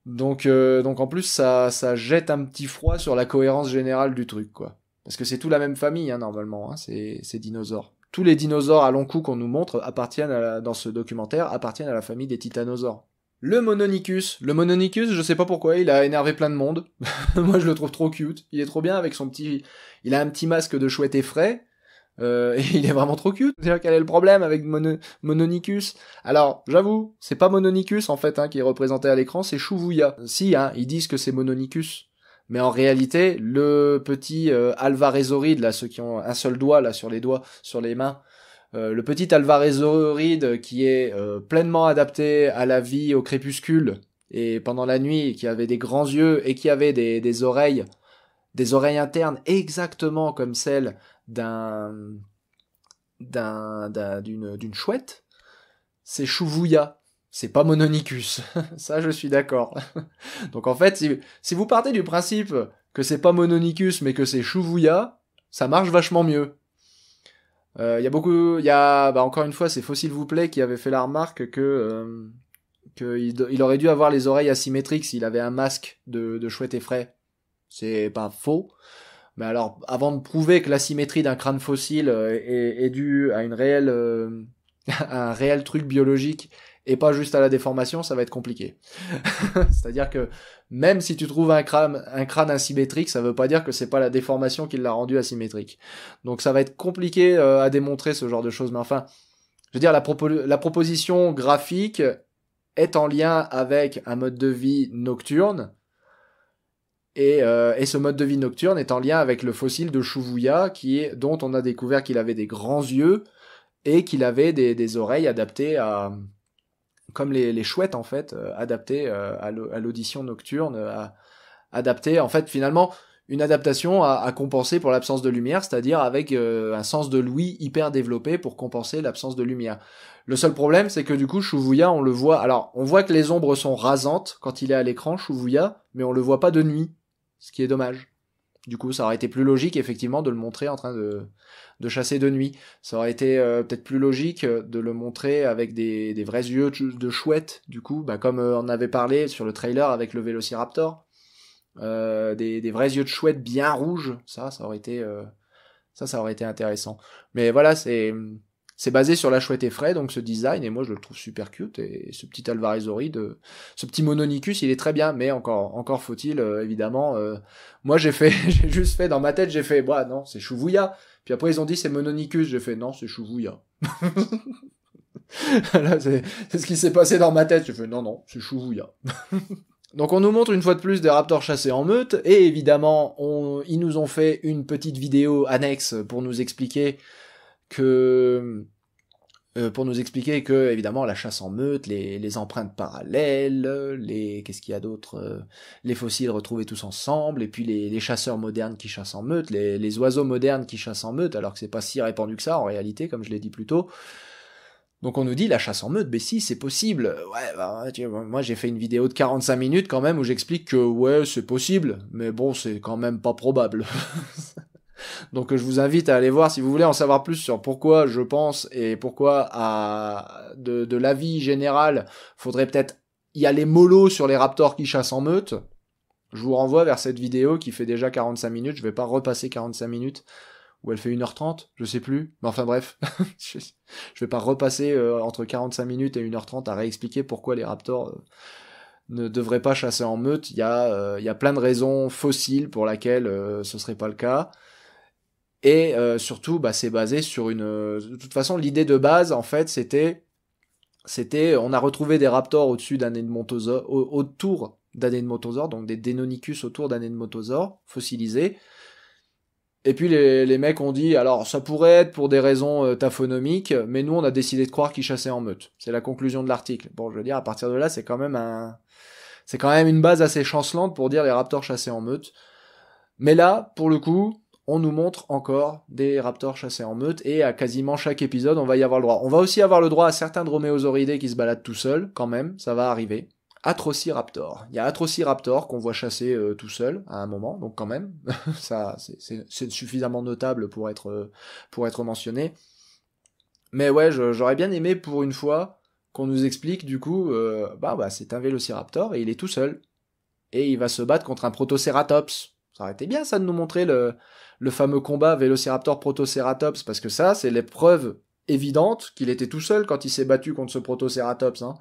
Donc, euh, donc en plus, ça, ça jette un petit froid sur la cohérence générale du truc, quoi. Parce que c'est tout la même famille, hein, normalement, hein, c'est ces dinosaures tous les dinosaures à long cou qu'on nous montre appartiennent à dans ce documentaire appartiennent à la famille des titanosaures. Le Mononicus. Le Mononicus, je sais pas pourquoi, il a énervé plein de monde. Moi, je le trouve trop cute. Il est trop bien avec son petit. Il a un petit masque de chouette effraie. Euh, et il est vraiment trop cute. cest quel est le problème avec Mononychus Alors, j'avoue, c'est pas Mononicus en fait hein, qui est représenté à l'écran, c'est Chouvouya. Si, hein, ils disent que c'est Mononicus mais en réalité, le petit euh, là, ceux qui ont un seul doigt, là, sur les doigts, sur les mains, euh, le petit Alvarezoride qui est euh, pleinement adapté à la vie au crépuscule et pendant la nuit, qui avait des grands yeux et qui avait des, oreilles, des oreilles internes exactement comme celles d'un d'une chouette, c'est Chouvouya, c'est pas Mononicus. ça, je suis d'accord. Donc en fait, si, vous partez du principe que c'est pas Mononicus mais que c'est chouvouya, ça marche vachement mieux. Il euh, y a beaucoup, il y a, bah, encore une fois, c'est Fossil vous plaît qui avait fait la remarque que euh, qu'il il aurait dû avoir les oreilles asymétriques s'il avait un masque de, chouette et frais. C'est pas faux. Mais alors, avant de prouver que l'asymétrie d'un crâne fossile euh, est, due à une réelle, à un réel truc biologique et pas juste à la déformation, ça va être compliqué. C'est-à-dire que même si tu trouves un crâne, asymétrique, ça ne veut pas dire que c'est pas la déformation qui l'a rendu asymétrique. Donc ça va être compliqué euh, à démontrer ce genre de choses, mais enfin, je veux dire, la, proposition graphique est en lien avec un mode de vie nocturne, et, euh, ce mode de vie nocturne est en lien avec le fossile de chouvouya dont on a découvert qu'il avait des grands yeux et qu'il avait des, oreilles adaptées à, comme les, chouettes en fait, euh, adaptées euh, à l'audition nocturne, euh, à, adaptées en fait finalement une adaptation à, compenser pour l'absence de lumière, c'est-à-dire avec un sens de l'ouïe hyper développé pour compenser l'absence de lumière. Le seul problème, c'est que du coup, Shuvuya, on le voit. Alors, on voit que les ombres sont rasantes quand il est à l'écran, Shuvuya, mais on le voit pas de nuit, ce qui est dommage. Du coup, ça aurait été plus logique, effectivement, de le montrer en train de, chasser de nuit. Ça aurait été euh, peut-être plus logique euh, de le montrer avec des, vrais yeux de chouette, du coup, bah, comme euh, on avait parlé sur le trailer avec le Vélociraptor. des, vrais yeux de chouette bien rouges, ça, ça aurait été, ça, ça aurait été intéressant. Mais voilà, c'est c'est basé sur la chouette effraie, donc ce design, et moi je le trouve super cute, et ce petit Alvarezori de, ce petit Mononicus, il est très bien, mais encore, encore faut-il, euh, évidemment, euh, moi j'ai fait, j'ai juste fait, dans ma tête, j'ai fait, bah non, c'est Chouvouya. Puis après ils ont dit c'est Mononicus, j'ai fait, non, c'est Chouvouya. c'est ce qui s'est passé dans ma tête, j'ai fait, non, non, c'est Chouvouya. Donc on nous montre une fois de plus des raptors chassés en meute, et évidemment, on, ils nous ont fait une petite vidéo annexe pour nous expliquer que euh, pour nous expliquer que évidemment la chasse en meute, les, empreintes parallèles, les qu'est-ce qu'il y a d'autre, euh, les fossiles retrouvés tous ensemble, et puis les, chasseurs modernes qui chassent en meute, les, oiseaux modernes qui chassent en meute, alors que c'est pas si répandu que ça en réalité, comme je l'ai dit plus tôt. Donc on nous dit la chasse en meute, mais si c'est possible. Ouais, bah, moi j'ai fait une vidéo de 45 minutes quand même où j'explique que ouais c'est possible, mais bon c'est quand même pas probable. Donc je vous invite à aller voir si vous voulez en savoir plus sur pourquoi je pense et pourquoi à, de, l'avis général, faudrait peut-être y aller mollo sur les raptors qui chassent en meute. Je vous renvoie vers cette vidéo qui fait déjà 45 minutes, je vais pas repasser 45 minutes ou elle fait 1h30, je sais plus, mais enfin bref, je vais pas repasser euh, entre 45 minutes et 1h30 à réexpliquer pourquoi les raptors euh, ne devraient pas chasser en meute. Il y, a euh, plein de raisons fossiles pour lesquelles ce ne serait pas le cas. Et euh, surtout, bah, c'est basé sur une. Euh, de toute façon, l'idée de base, en fait, c'était, c'était, on a retrouvé des raptors au-dessus d'un de autour d'un Edmontosaure, donc des denonicus autour d'un Edmontosaure fossilisés Et puis les, les, mecs ont dit, alors ça pourrait être pour des raisons euh, taphonomiques, mais nous on a décidé de croire qu'ils chassaient en meute. C'est la conclusion de l'article. Bon, je veux dire, à partir de là, c'est quand même un, c'est quand même une base assez chancelante pour dire les raptors chassaient en meute. Mais là, pour le coup, on nous montre encore des raptors chassés en meute et à quasiment chaque épisode, on va y avoir le droit. On va aussi avoir le droit à certains droméosauridés qui se baladent tout seuls, quand même, ça va arriver. Atrociraptor. Il y a Atrociraptor qu'on voit chasser euh, tout seul à un moment, donc quand même, ça c'est suffisamment notable pour être, euh, pour être mentionné. Mais ouais, j'aurais bien aimé pour une fois qu'on nous explique du coup, euh, bah, bah c'est un Vélociraptor et il est tout seul. Et il va se battre contre un Protocératops. Ça aurait été bien ça de nous montrer le, le fameux combat Vélociraptor-Protocératops, parce que ça, c'est l'épreuve évidente qu'il était tout seul quand il s'est battu contre ce Protocératops. Hein.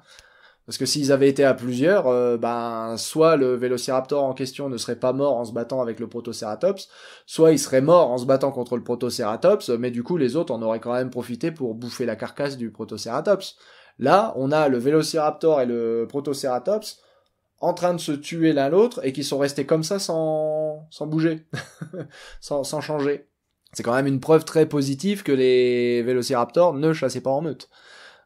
Parce que s'ils avaient été à plusieurs, euh, ben soit le Vélociraptor en question ne serait pas mort en se battant avec le Protocératops, soit il serait mort en se battant contre le Protocératops, mais du coup les autres en auraient quand même profité pour bouffer la carcasse du Protocératops. Là, on a le Vélociraptor et le Protocératops en train de se tuer l'un l'autre et qui sont restés comme ça sans, bouger, sans, changer. C'est quand même une preuve très positive que les vélociraptors ne chassaient pas en meute.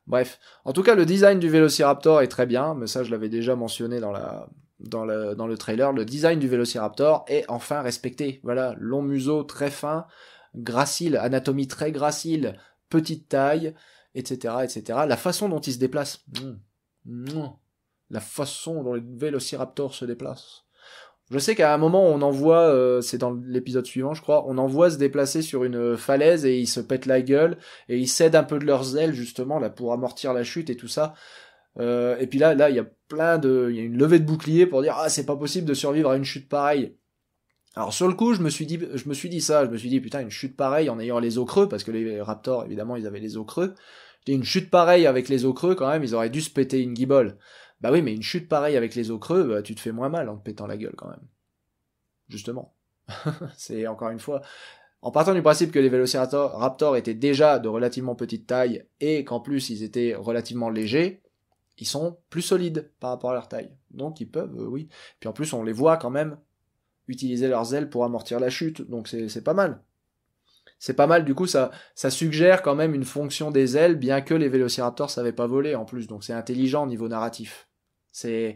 Bref, en tout cas, le design du vélociraptor est très bien, mais ça je l'avais déjà mentionné dans la, dans le, dans le trailer, le design du Vélociraptor est enfin respecté. Voilà, long museau très fin, gracile, anatomie très gracile, petite taille, etc., etc. La façon dont il se déplace. Mmh. Mmh la façon dont les vélociraptors se déplacent. Je sais qu'à un moment, on en voit, euh, c'est dans l'épisode suivant, je crois, on en voit se déplacer sur une euh, falaise et ils se pètent la gueule et ils cèdent un peu de leurs ailes justement là pour amortir la chute et tout ça. Euh, et puis là, là, il y a plein de, il y a une levée de bouclier pour dire ah c'est pas possible de survivre à une chute pareille. Alors sur le coup, je me suis dit, je me suis dit ça, je me suis dit putain une chute pareille en ayant les os creux parce que les Raptors évidemment ils avaient les os creux. une chute pareille avec les os creux quand même, ils auraient dû se péter une guibole. Bah oui, mais une chute pareille avec les os creux, bah, tu te fais moins mal en te pétant la gueule quand même. Justement. c'est encore une fois, en partant du principe que les Velociraptors étaient déjà de relativement petite taille et qu'en plus ils étaient relativement légers, ils sont plus solides par rapport à leur taille. Donc ils peuvent, euh, oui. Puis en plus on les voit quand même utiliser leurs ailes pour amortir la chute, donc c'est pas mal. C'est pas mal, du coup ça, suggère quand même une fonction des ailes, bien que les Vélociraptors savaient pas voler en plus, donc c'est intelligent au niveau narratif. C'est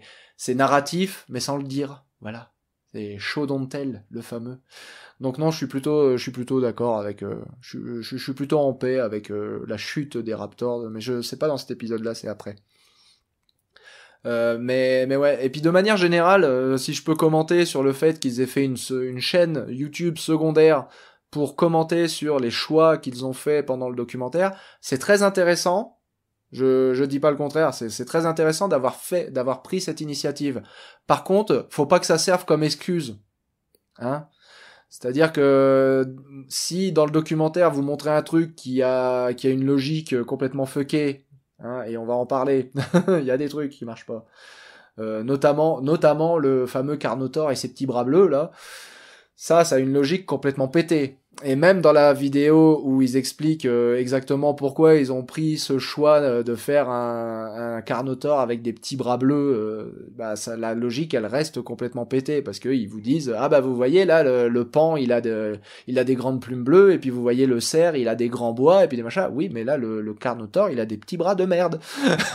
narratif, mais sans le dire. Voilà. C'est Chaudontel, le fameux. Donc non, je suis plutôt, je suis plutôt d'accord avec, euh, je, suis plutôt en paix avec euh, la chute des Raptors, mais je sais pas dans cet épisode-là, c'est après. Euh, mais, mais ouais, et puis de manière générale, si je peux commenter sur le fait qu'ils aient fait une, une chaîne YouTube secondaire pour commenter sur les choix qu'ils ont faits pendant le documentaire, c'est très intéressant, je ne dis pas le contraire, c'est très intéressant d'avoir fait d'avoir pris cette initiative. Par contre, faut pas que ça serve comme excuse. Hein c'est-à-dire que si dans le documentaire vous montrez un truc qui a qui a une logique complètement fuckée, hein, et on va en parler, il y a des trucs qui marchent pas. Euh, notamment notamment le fameux Carnotor et ses petits bras bleus là. Ça, ça a une logique complètement pétée et même dans la vidéo où ils expliquent euh, exactement pourquoi ils ont pris ce choix euh, de faire un, un avec des petits bras bleus, euh, bah, la logique elle reste complètement pétée parce qu'ils vous disent ah bah vous voyez là le, pan il a il a des grandes plumes bleues et puis vous voyez le cerf il a des grands bois et puis des machins. Oui mais là le, Carnotor, il a des petits bras de merde.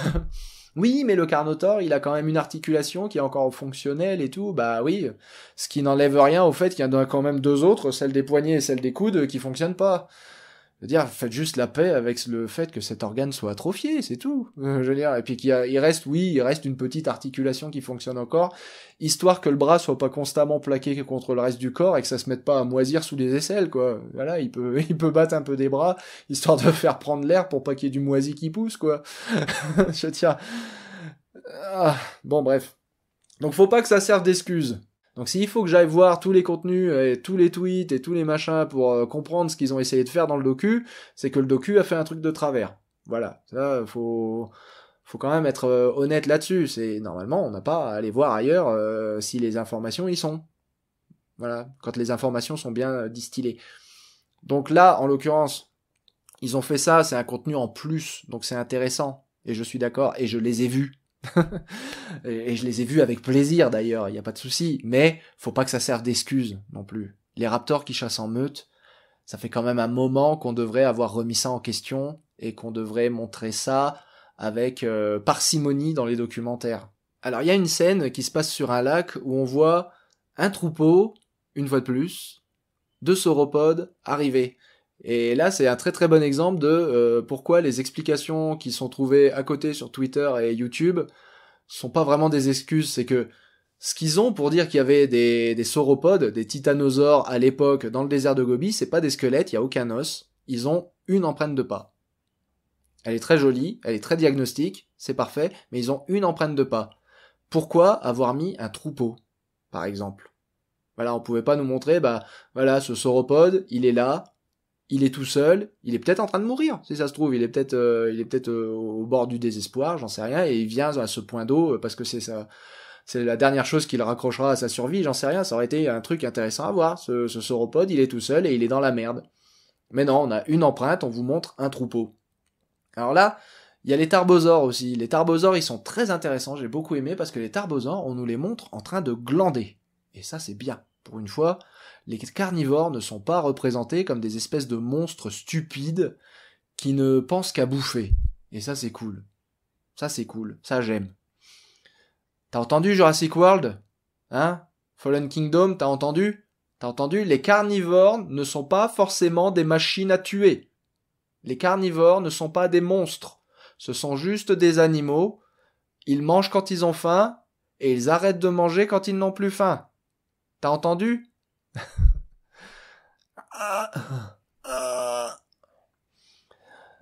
Oui, mais le Carnotor, il a quand même une articulation qui est encore fonctionnelle et tout. Bah oui, ce qui n'enlève rien au fait qu'il y en a quand même deux autres, celle des poignets et celle des coudes, qui fonctionnent pas. Je dire, faites juste la paix avec le fait que cet organe soit atrophié, c'est tout. je veux dire, et puis qu'il reste, oui, il reste une petite articulation qui fonctionne encore, histoire que le bras soit pas constamment plaqué contre le reste du corps et que ça se mette pas à moisir sous les aisselles, quoi. Voilà, il peut, il peut battre un peu des bras, histoire de faire prendre l'air pour pas qu'il y ait du moisi qui pousse, quoi. je tiens. Ah, bon, bref. Donc faut pas que ça serve d'excuse. Donc s'il faut que j'aille voir tous les contenus euh, et tous les tweets et tous les machins pour euh, comprendre ce qu'ils ont essayé de faire dans le docu, c'est que le docu a fait un truc de travers. Voilà, ça faut faut quand même être euh, honnête là-dessus. C'est normalement on n'a pas à aller voir ailleurs si les informations y sont. Voilà, quand les informations sont bien distillées. Donc là, en l'occurrence, ils ont fait ça, c'est un contenu en plus, donc c'est intéressant. Et je suis d'accord, et je les ai vus. et, je les ai vus avec plaisir d'ailleurs, il n'y a pas de souci. Mais faut pas que ça serve d'excuse non plus. Les raptors qui chassent en meute, ça fait quand même un moment qu'on devrait avoir remis ça en question et qu'on devrait montrer ça avec euh, parcimonie dans les documentaires. Alors il y a une scène qui se passe sur un lac où on voit un troupeau, une fois de plus, de sauropodes arriver. Et là, c'est un très très bon exemple de euh, pourquoi les explications qui sont trouvées à côté sur Twitter et YouTube sont pas vraiment des excuses. C'est que ce qu'ils ont pour dire qu'il y avait des, sauropodes, des titanosaures à l'époque dans le désert de Gobi, c'est pas des squelettes, il y a aucun os. Ils ont une empreinte de pas. Elle est très jolie, elle est très diagnostique, c'est parfait, mais ils ont une empreinte de pas. Pourquoi avoir mis un troupeau, par exemple Voilà, on pouvait pas nous montrer, bah voilà, ce sauropode, il est là, il est tout seul, il est peut-être en train de mourir, si ça se trouve, il est peut-être euh, il est peut-être euh, au bord du désespoir, j'en sais rien, et il vient à ce point d'eau euh, parce que c'est ça c'est la dernière chose qu'il raccrochera à sa survie, j'en sais rien, ça aurait été un truc intéressant à voir. Ce, ce, sauropode, il est tout seul et il est dans la merde. Mais non, on a une empreinte, on vous montre un troupeau. Alors là, il y a les tarbosaures aussi. Les tarbosaures, ils sont très intéressants, j'ai beaucoup aimé parce que les tarbosaures, on nous les montre en train de glander. Et ça, c'est bien. Pour une fois, les carnivores ne sont pas représentés comme des espèces de monstres stupides qui ne pensent qu'à bouffer. Et ça, c'est cool. Ça, c'est cool. Ça, j'aime. T'as entendu Jurassic World Hein Fallen Kingdom, t'as entendu T'as entendu Les carnivores ne sont pas forcément des machines à tuer. Les carnivores ne sont pas des monstres. Ce sont juste des animaux. Ils mangent quand ils ont faim et ils arrêtent de manger quand ils n'ont plus faim. T'as entendu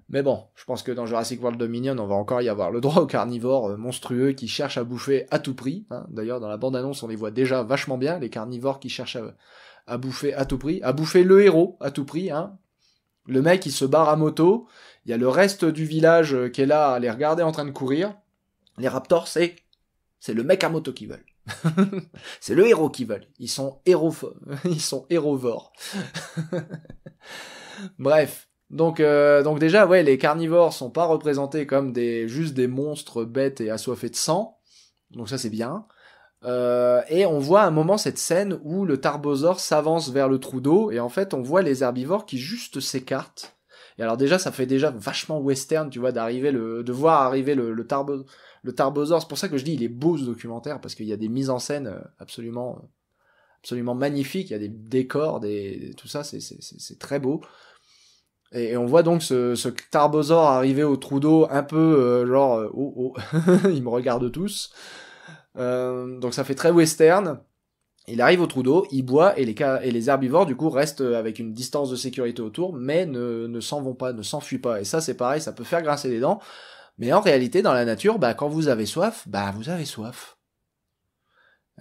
Mais bon, je pense que dans Jurassic World Dominion, on va encore y avoir le droit aux carnivores euh, monstrueux qui cherchent à bouffer à tout prix. Hein. D'ailleurs, dans la bande-annonce, on les voit déjà vachement bien, les carnivores qui cherchent à, bouffer à tout prix, à bouffer le héros à tout prix. Hein. Le mec, il se barre à moto, il y a le reste du village euh, qui est là à les regarder en train de courir. Les raptors, c'est... C'est le mec à moto qu'ils veulent. c'est le héros qu'ils veulent. Ils sont héros, ils sont hérovores. Bref. Donc, euh, donc déjà, ouais, les carnivores sont pas représentés comme des juste des monstres bêtes et assoiffés de sang. Donc ça, c'est bien. Euh, et on voit à un moment cette scène où le tarbosaure s'avance vers le trou d'eau et en fait, on voit les herbivores qui juste s'écartent. Et alors déjà, ça fait déjà vachement western, tu vois, d'arriver le, de voir arriver le, le le tarbosaur, c'est pour ça que je dis il est beau ce documentaire, parce qu'il y a des mises en scène euh, absolument, absolument magnifiques, il y a des décors, des, tout ça, c'est très beau. Et, on voit donc ce, ce arriver au trou d'eau un peu euh, genre euh, oh oh, ils me regardent tous. donc ça fait très western. Il arrive au trou d'eau, il boit et les, herbivores du coup restent avec une distance de sécurité autour, mais ne, ne s'en vont pas, ne s'enfuient pas. Et ça c'est pareil, ça peut faire grincer les dents mais en réalité, dans la nature, bah, quand vous avez soif, bah, vous avez soif.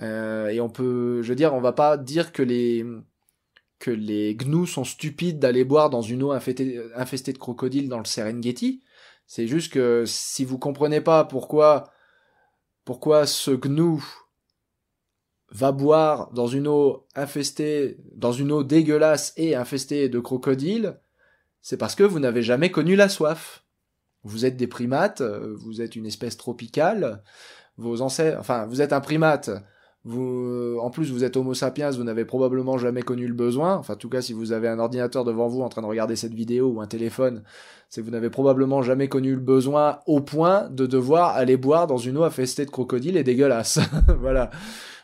Euh, et on peut, je veux dire, on va pas dire que les que les gnous sont stupides d'aller boire dans une eau infestée, infestée de crocodiles dans le Serengeti. C'est juste que si vous comprenez pas pourquoi pourquoi ce gnou va boire dans une eau infestée, dans une eau dégueulasse et infestée de crocodiles, c'est parce que vous n'avez jamais connu la soif. Vous êtes des primates, euh, vous êtes une espèce tropicale, vos ancêtres, enfin, vous êtes un primate, euh, en plus, vous êtes Homo sapiens, vous n'avez probablement jamais connu le besoin. Enfin, en tout cas, si vous avez un ordinateur devant vous en train de regarder cette vidéo ou un téléphone, c'est que vous n'avez probablement jamais connu le besoin au point de devoir aller boire dans une eau infestée de crocodiles et dégueulasse. voilà.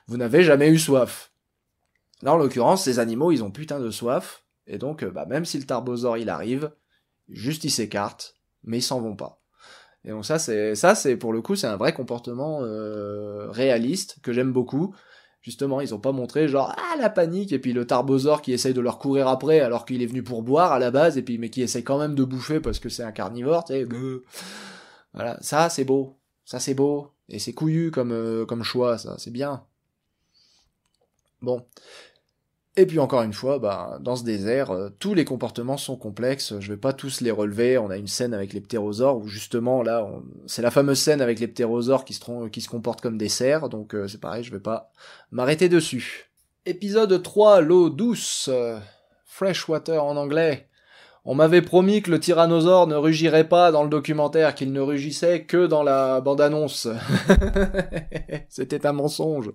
Vous n'avez jamais eu soif. Là, en l'occurrence, ces animaux, ils ont putain de soif. Et donc, euh, bah, même si le tarbosaure, il arrive, juste il s'écarte mais ils s'en vont pas. Et donc ça, c'est ça, c'est pour le coup, c'est un vrai comportement euh, réaliste que j'aime beaucoup. Justement, ils ont pas montré genre ah la panique et puis le tarbosaure qui essaye de leur courir après alors qu'il est venu pour boire à la base et puis mais qui essaye quand même de bouffer parce que c'est un carnivore, tu Voilà, ça c'est beau, ça c'est beau et c'est couillu comme euh, comme choix, ça c'est bien. Bon, et puis encore une fois, bah, dans ce désert, euh, tous les comportements sont complexes, je vais pas tous les relever, on a une scène avec les ptérosaures où justement là, c'est la fameuse scène avec les ptérosaures qui se, comportent comme des cerfs, donc euh, c'est pareil, je vais pas m'arrêter dessus. Épisode 3, l'eau douce, euh, water en anglais, on m'avait promis que le tyrannosaure ne rugirait pas dans le documentaire, qu'il ne rugissait que dans la bande-annonce. C'était un mensonge.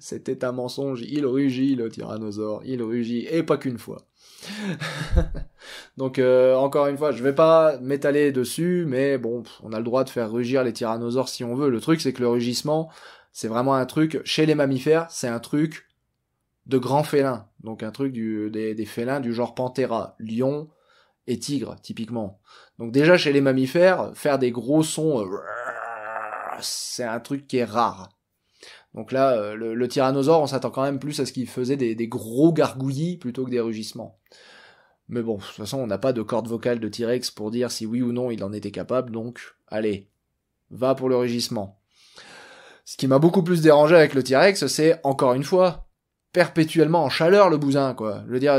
C'était un mensonge. Il rugit, le tyrannosaure. Il rugit. Et pas qu'une fois. Donc euh, encore une fois, je vais pas m'étaler dessus, mais bon, on a le droit de faire rugir les tyrannosaures si on veut. Le truc, c'est que le rugissement, c'est vraiment un truc chez les mammifères, c'est un truc de grands félins. Donc un truc des, félins du genre Panthera, lion, et tigre, typiquement. Donc déjà, chez les mammifères, faire des gros sons, euh, c'est un truc qui est rare. Donc là, euh, le, tyrannosaure, on s'attend quand même plus à ce qu'il faisait des, des, gros gargouillis plutôt que des rugissements. Mais bon, de toute façon, on n'a pas de corde vocale de T-Rex pour dire si oui ou non il en était capable, donc allez, va pour le rugissement. Ce qui m'a beaucoup plus dérangé avec le T-Rex, c'est encore une fois perpétuellement en chaleur le bousin quoi. le veux dire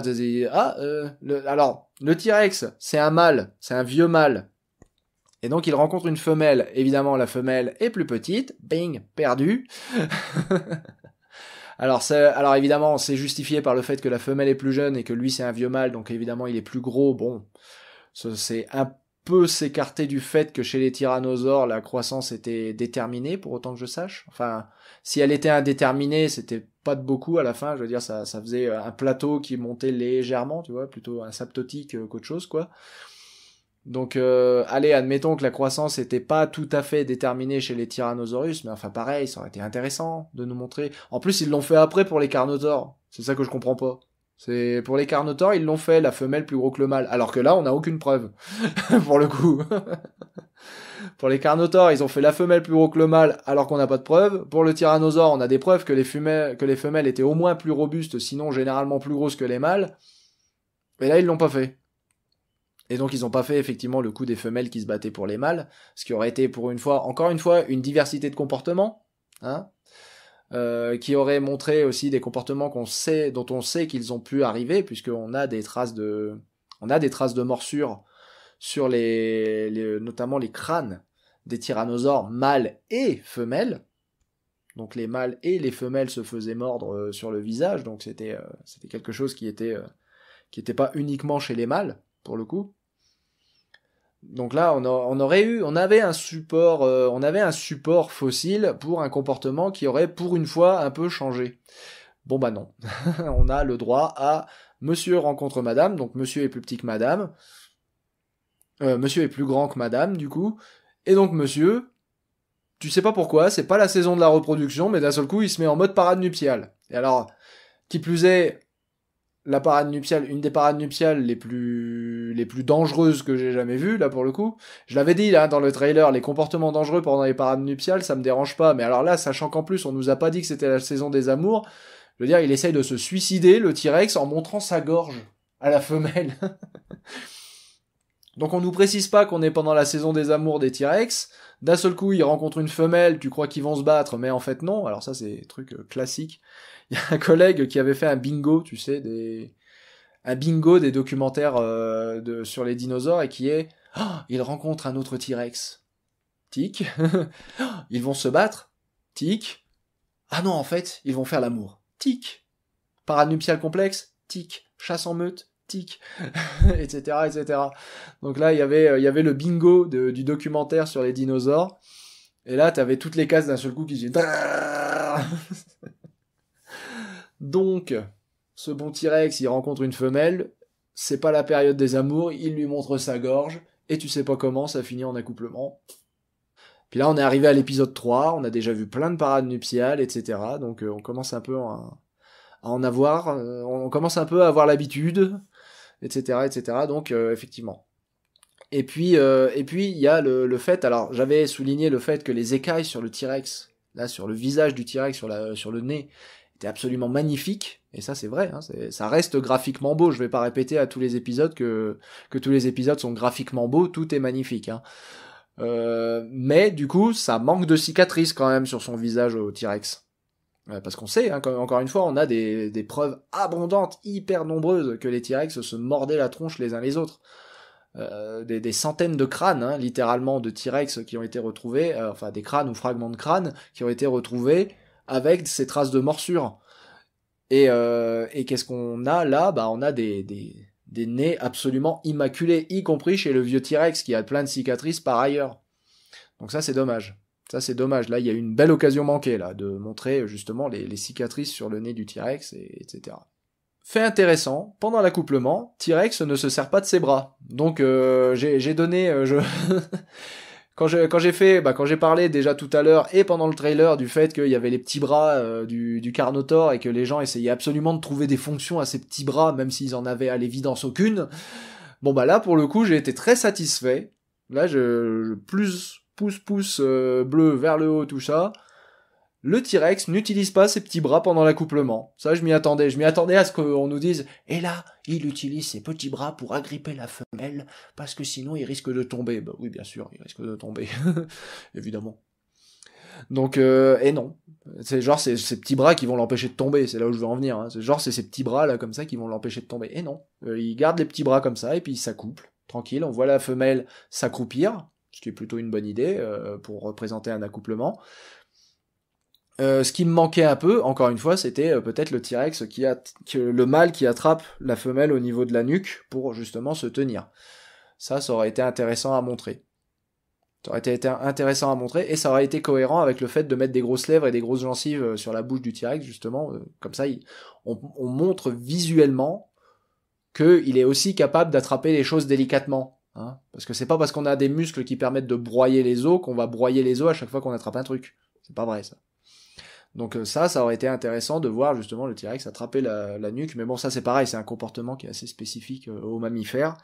ah euh, le, alors le T-Rex, c'est un mâle, c'est un vieux mâle. Et donc il rencontre une femelle, évidemment la femelle est plus petite, bing, perdu. alors alors évidemment, c'est justifié par le fait que la femelle est plus jeune et que lui c'est un vieux mâle, donc évidemment il est plus gros. Bon, c'est un peu s'écarter du fait que chez les tyrannosaures la croissance était déterminée pour autant que je sache. Enfin, si elle était indéterminée, c'était pas de beaucoup à la fin, je veux dire, ça, faisait euh, un plateau qui montait légèrement, tu vois, plutôt un saptotique euh, qu'autre chose, quoi. Donc, euh, allez, admettons que la croissance n'était pas tout à fait déterminée chez les Tyrannosaurus, mais enfin pareil, ça aurait été intéressant de nous montrer. En plus, ils l'ont fait après pour les Carnotaurs. C'est ça que je comprends pas. C'est pour les Carnotaurs, ils l'ont fait, la femelle plus gros que le mâle. Alors que là, on n'a aucune preuve, pour le coup. Pour les carnotaures, ils ont fait la femelle plus gros que le mâle alors qu'on n'a pas de preuves. Pour le tyrannosaure, on a des preuves que les, femelles étaient au moins plus robustes, sinon généralement plus grosses que les mâles. Et là, ils l'ont pas fait. Et donc ils n'ont pas fait effectivement le coup des femelles qui se battaient pour les mâles, ce qui aurait été pour une fois, encore une fois, une diversité de comportements, hein, euh, qui aurait montré aussi des comportements qu'on sait, dont on sait qu'ils ont pu arriver, puisqu'on a des traces de, on a des traces de morsures sur les, notamment les crânes des tyrannosaures mâles et femelles. Donc les mâles et les femelles se faisaient mordre euh, sur le visage, donc c'était euh, quelque chose qui était euh, qui n'était pas uniquement chez les mâles pour le coup. Donc là, on, aurait eu, on avait un support, on avait un support fossile pour un comportement qui aurait pour une fois un peu changé. Bon bah non, on a le droit à Monsieur rencontre Madame, donc Monsieur est plus petit que Madame. Euh, monsieur est plus grand que madame, du coup. Et donc, monsieur, tu sais pas pourquoi, c'est pas la saison de la reproduction, mais d'un seul coup, il se met en mode parade nuptiale. Et alors, qui plus est, la parade nuptiale, une des parades nuptiales les plus, les plus dangereuses que j'ai jamais vues, là, pour le coup. Je l'avais dit, là, dans le trailer, les comportements dangereux pendant les parades nuptiales, ça me dérange pas. Mais alors là, sachant qu'en plus, on nous a pas dit que c'était la saison des amours, je veux dire, il essaye de se suicider, le T-Rex, en montrant sa gorge à la femelle. Donc on nous précise pas qu'on est pendant la saison des amours des T-Rex. D'un seul coup, ils rencontrent une femelle, tu crois qu'ils vont se battre, mais en fait non. Alors ça, c'est truc euh, classique. Il y a un collègue qui avait fait un bingo, tu sais, des un bingo des documentaires euh, sur les dinosaures et qui est oh, il rencontre un autre T-Rex. Tic. Oh, ils vont se battre. Tic. Ah non, en fait, ils vont faire l'amour. Tic. nuptiale complexe. Tic. Chasse en meute tic, etc., etc. Donc là, il y avait, euh, y avait le bingo du documentaire sur les dinosaures. Et là, avais toutes les cases d'un seul coup qui disaient... Donc, ce bon T-Rex, il rencontre une femelle, c'est pas la période des amours, il lui montre sa gorge, et tu sais pas comment, ça finit en accouplement. Puis là, on est arrivé à l'épisode 3, on a déjà vu plein de parades nuptiales, etc. Donc euh, on commence un peu à, en avoir, euh, on commence un peu à avoir l'habitude etc., Donc euh, effectivement. Et puis, euh, et puis il y a le, fait. Alors, j'avais souligné le fait que les écailles sur le T-Rex, là, sur le visage du T-Rex, sur, sur le nez, étaient absolument magnifiques. Et ça, c'est vrai. Hein, ça reste graphiquement beau. Je ne vais pas répéter à tous les épisodes que que tous les épisodes sont graphiquement beaux. Tout est magnifique. Hein. Euh, mais du coup, ça manque de cicatrices quand même sur son visage au T-Rex parce qu'on sait, hein, encore une fois, on a des, preuves abondantes, hyper nombreuses, que les T-Rex se mordaient la tronche les uns les autres. Euh, des, centaines de crânes, hein, littéralement, de T-Rex qui ont été retrouvés, euh, enfin des crânes ou fragments de crânes qui ont été retrouvés avec ces traces de morsures. Euh, et, qu'est-ce qu'on a là Bah on a des nez absolument immaculés, y compris chez le vieux T-Rex qui a plein de cicatrices par ailleurs. Donc ça c'est dommage. Ça, c'est dommage. Là, il y a eu une belle occasion manquée, là, de montrer justement les, cicatrices sur le nez du T-Rex, et, etc. Fait intéressant, pendant l'accouplement, T-Rex ne se sert pas de ses bras. Donc, euh, j'ai donné, euh, je... quand j'ai quand j'ai fait bah quand j'ai parlé déjà tout à l'heure et pendant le trailer du fait qu'il y avait les petits bras euh, du du Carnotaur et que les gens essayaient absolument de trouver des fonctions à ces petits bras même s'ils en avaient à l'évidence aucune bon bah là pour le coup j'ai été très satisfait là je, je plus pouce pouce euh, bleu vers le haut, tout ça. Le T-Rex n'utilise pas ses petits bras pendant l'accouplement. Ça, je m'y attendais. Je m'y attendais à ce qu'on nous dise « Et là, il utilise ses petits bras pour agripper la femelle, parce que sinon il risque de tomber. » bah oui, bien sûr, il risque de tomber. Évidemment. Donc, euh, et non. C'est genre c'est ces petits bras qui vont l'empêcher de tomber, c'est là où je veux en venir. Hein. C'est genre c'est ces petits bras là comme ça qui vont l'empêcher de tomber. Et non. Euh, il garde les petits bras comme ça et puis il s'accouple. Tranquille, on voit la femelle s'accroupir ce qui est plutôt une bonne idée euh, pour représenter un accouplement. Euh, ce qui me manquait un peu, encore une fois, c'était euh, peut-être le T-Rex qui a le mâle qui attrape la femelle au niveau de la nuque pour justement se tenir. Ça, ça aurait été intéressant à montrer. Ça aurait été intéressant à montrer et ça aurait été cohérent avec le fait de mettre des grosses lèvres et des grosses gencives sur la bouche du T-Rex justement. Comme ça, on, on montre visuellement qu'il est aussi capable d'attraper les choses délicatement Hein. parce que c'est pas parce qu'on a des muscles qui permettent de broyer les os qu'on va broyer les os à chaque fois qu'on attrape un truc. C'est pas vrai ça. Donc euh, ça, ça aurait été intéressant de voir justement le T-Rex attraper la, nuque. Mais bon, ça c'est pareil, c'est un comportement qui est assez spécifique euh, aux mammifères.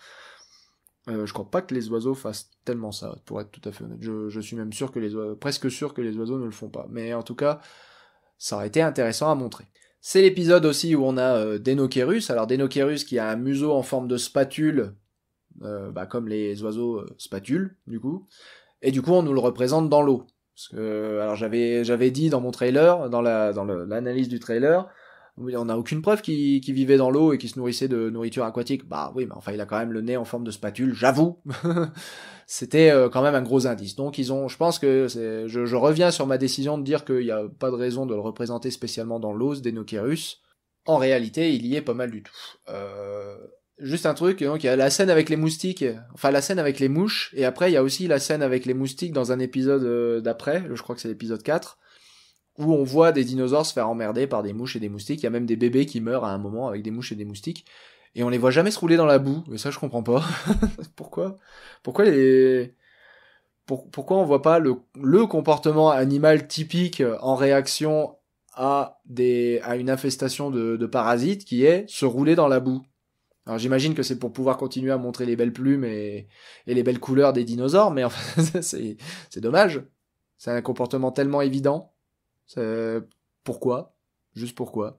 Euh, je crois pas que les oiseaux fassent tellement ça, pour être tout à fait honnête. Je, suis même sûr que les presque sûr que les oiseaux ne le font pas. Mais en tout cas, ça aurait été intéressant à montrer. C'est l'épisode aussi où on a euh, Alors Denokerus qui a un museau en forme de spatule euh, bah, comme les oiseaux euh, spatules, du coup. Et du coup, on nous le représente dans l'eau. Parce que, euh, alors j'avais, j'avais dit dans mon trailer, dans la, dans l'analyse du trailer, on n'a aucune preuve qu'il vivait dans l'eau et qu'il se nourrissait de nourriture aquatique. Bah oui, mais enfin, il a quand même le nez en forme de spatule, j'avoue. C'était quand même un gros indice. Donc ils ont, je pense que je, je, reviens sur ma décision de dire qu'il n'y a pas de raison de le représenter spécialement dans l'os Noquerus. En réalité, il y est pas mal du tout. Euh, juste un truc, donc il y a la scène avec les moustiques, enfin la scène avec les mouches, et après il y a aussi la scène avec les moustiques dans un épisode euh, d'après, je crois que c'est l'épisode 4, où on voit des dinosaures se faire emmerder par des mouches et des moustiques, il y a même des bébés qui meurent à un moment avec des mouches et des moustiques, et on les voit jamais se rouler dans la boue, mais ça je comprends pas. pourquoi Pourquoi les... pourquoi on voit pas le, le comportement animal typique en réaction à des à une infestation de, de, parasites qui est se rouler dans la boue. Alors j'imagine que c'est pour pouvoir continuer à montrer les belles plumes et, les belles couleurs des dinosaures, mais c'est, dommage. C'est un comportement tellement évident. Pourquoi Juste pourquoi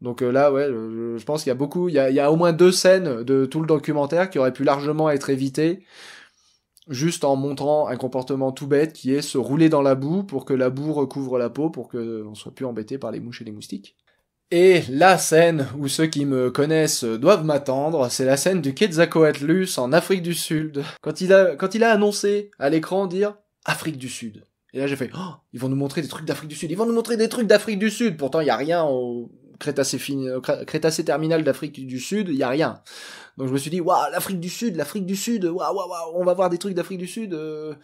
donc euh, là, ouais, je, pense qu'il y a beaucoup, il y a, il y a, au moins deux scènes de tout le documentaire qui auraient pu largement être évitées, juste en montrant un comportement tout bête qui est se rouler dans la boue pour que la boue recouvre la peau, pour qu'on ne soit plus embêté par les mouches et les moustiques. Et la scène où ceux qui me connaissent doivent m'attendre, c'est la scène du Quetzalcoatlus en Afrique du Sud. Quand il a, quand il a annoncé à l'écran dire Afrique du Sud. Et là j'ai fait, oh, ils vont nous montrer des trucs d'Afrique du Sud, ils vont nous montrer des trucs d'Afrique du Sud. Pourtant il y a rien au Crétacé, fin, Crétacé terminal d'Afrique du Sud, il y a rien. Donc je me suis dit, waouh, l'Afrique du Sud, l'Afrique du Sud, waouh, waouh, waouh, on va voir des trucs d'Afrique du Sud. Euh,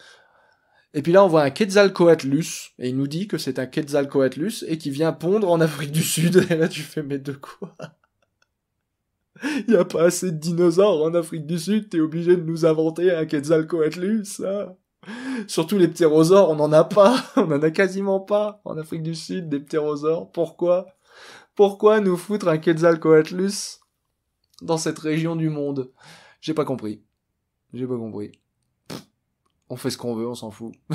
et puis là, on voit un Quetzalcoatlus, et il nous dit que c'est un Quetzalcoatlus, et qui vient pondre en Afrique du Sud. Et là, tu fais, mais de quoi Il y a pas assez de dinosaures en Afrique du Sud, t'es obligé de nous inventer un Quetzalcoatlus, hein Surtout les ptérosaures, on en a pas, on n'en a quasiment pas en Afrique du Sud, des ptérosaures. Pourquoi Pourquoi nous foutre un Quetzalcoatlus dans cette région du monde J'ai pas compris. J'ai pas compris on fait ce qu'on veut, on s'en fout.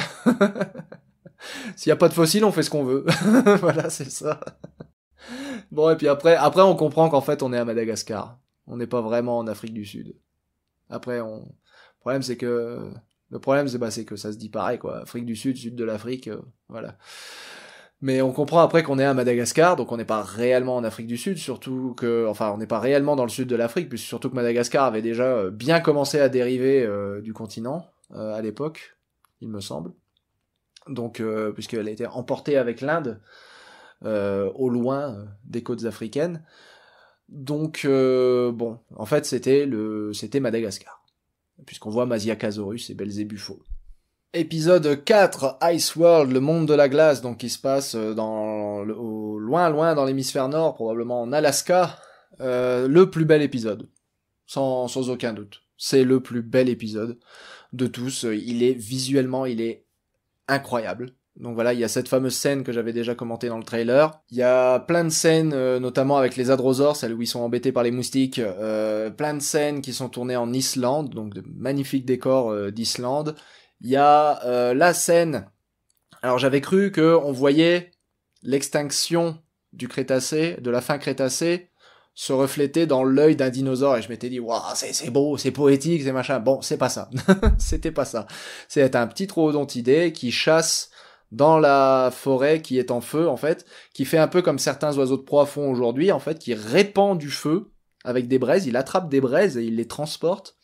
S'il n'y a pas de fossiles, on fait ce qu'on veut. voilà, c'est ça. Bon, et puis après, après on comprend qu'en fait, on est à Madagascar. On n'est pas vraiment en Afrique du Sud. Après, le problème, c'est que... Le problème, bah, c'est que ça se dit pareil, quoi. Afrique du Sud, Sud de l'Afrique, euh, voilà. Mais on comprend après qu'on est à Madagascar, donc on n'est pas réellement en Afrique du Sud, surtout que, enfin, on n'est pas réellement dans le sud de l'Afrique, puisque surtout que Madagascar avait déjà euh, bien commencé à dériver euh, du continent, euh, à l'époque, il me semble. Donc, euh, puisqu'elle a été emportée avec l'Inde euh, au loin des côtes africaines. Donc, bon, en fait, c'était le, c'était Madagascar, puisqu'on voit casaurus et Belzébufo. Épisode 4, Ice World, le monde de la glace, donc qui se passe dans, au, loin, loin dans l'hémisphère nord, probablement en Alaska. le plus bel épisode, sans aucun doute. C'est le plus bel épisode de tous. Euh, il est visuellement, il est incroyable. Donc voilà, il y a cette fameuse scène que j'avais déjà commentée dans le trailer. Il y a plein de scènes, euh, notamment avec les adrosaures, celles où ils sont embêtés par les moustiques. Euh, plein de scènes qui sont tournées en Islande, donc de magnifiques décors d'Islande. Il y a la scène. Alors j'avais cru que on voyait l'extinction du Crétacé, de la fin Crétacé, se refléter dans l'œil d'un dinosaure et je m'étais dit waouh c'est beau c'est poétique c'est machin bon c'est pas ça c'était pas ça c'est un petit troodontidé qui chasse dans la forêt qui est en feu en fait qui fait un peu comme certains oiseaux de proie font aujourd'hui en fait qui répand du feu avec des braises il attrape des braises et il les transporte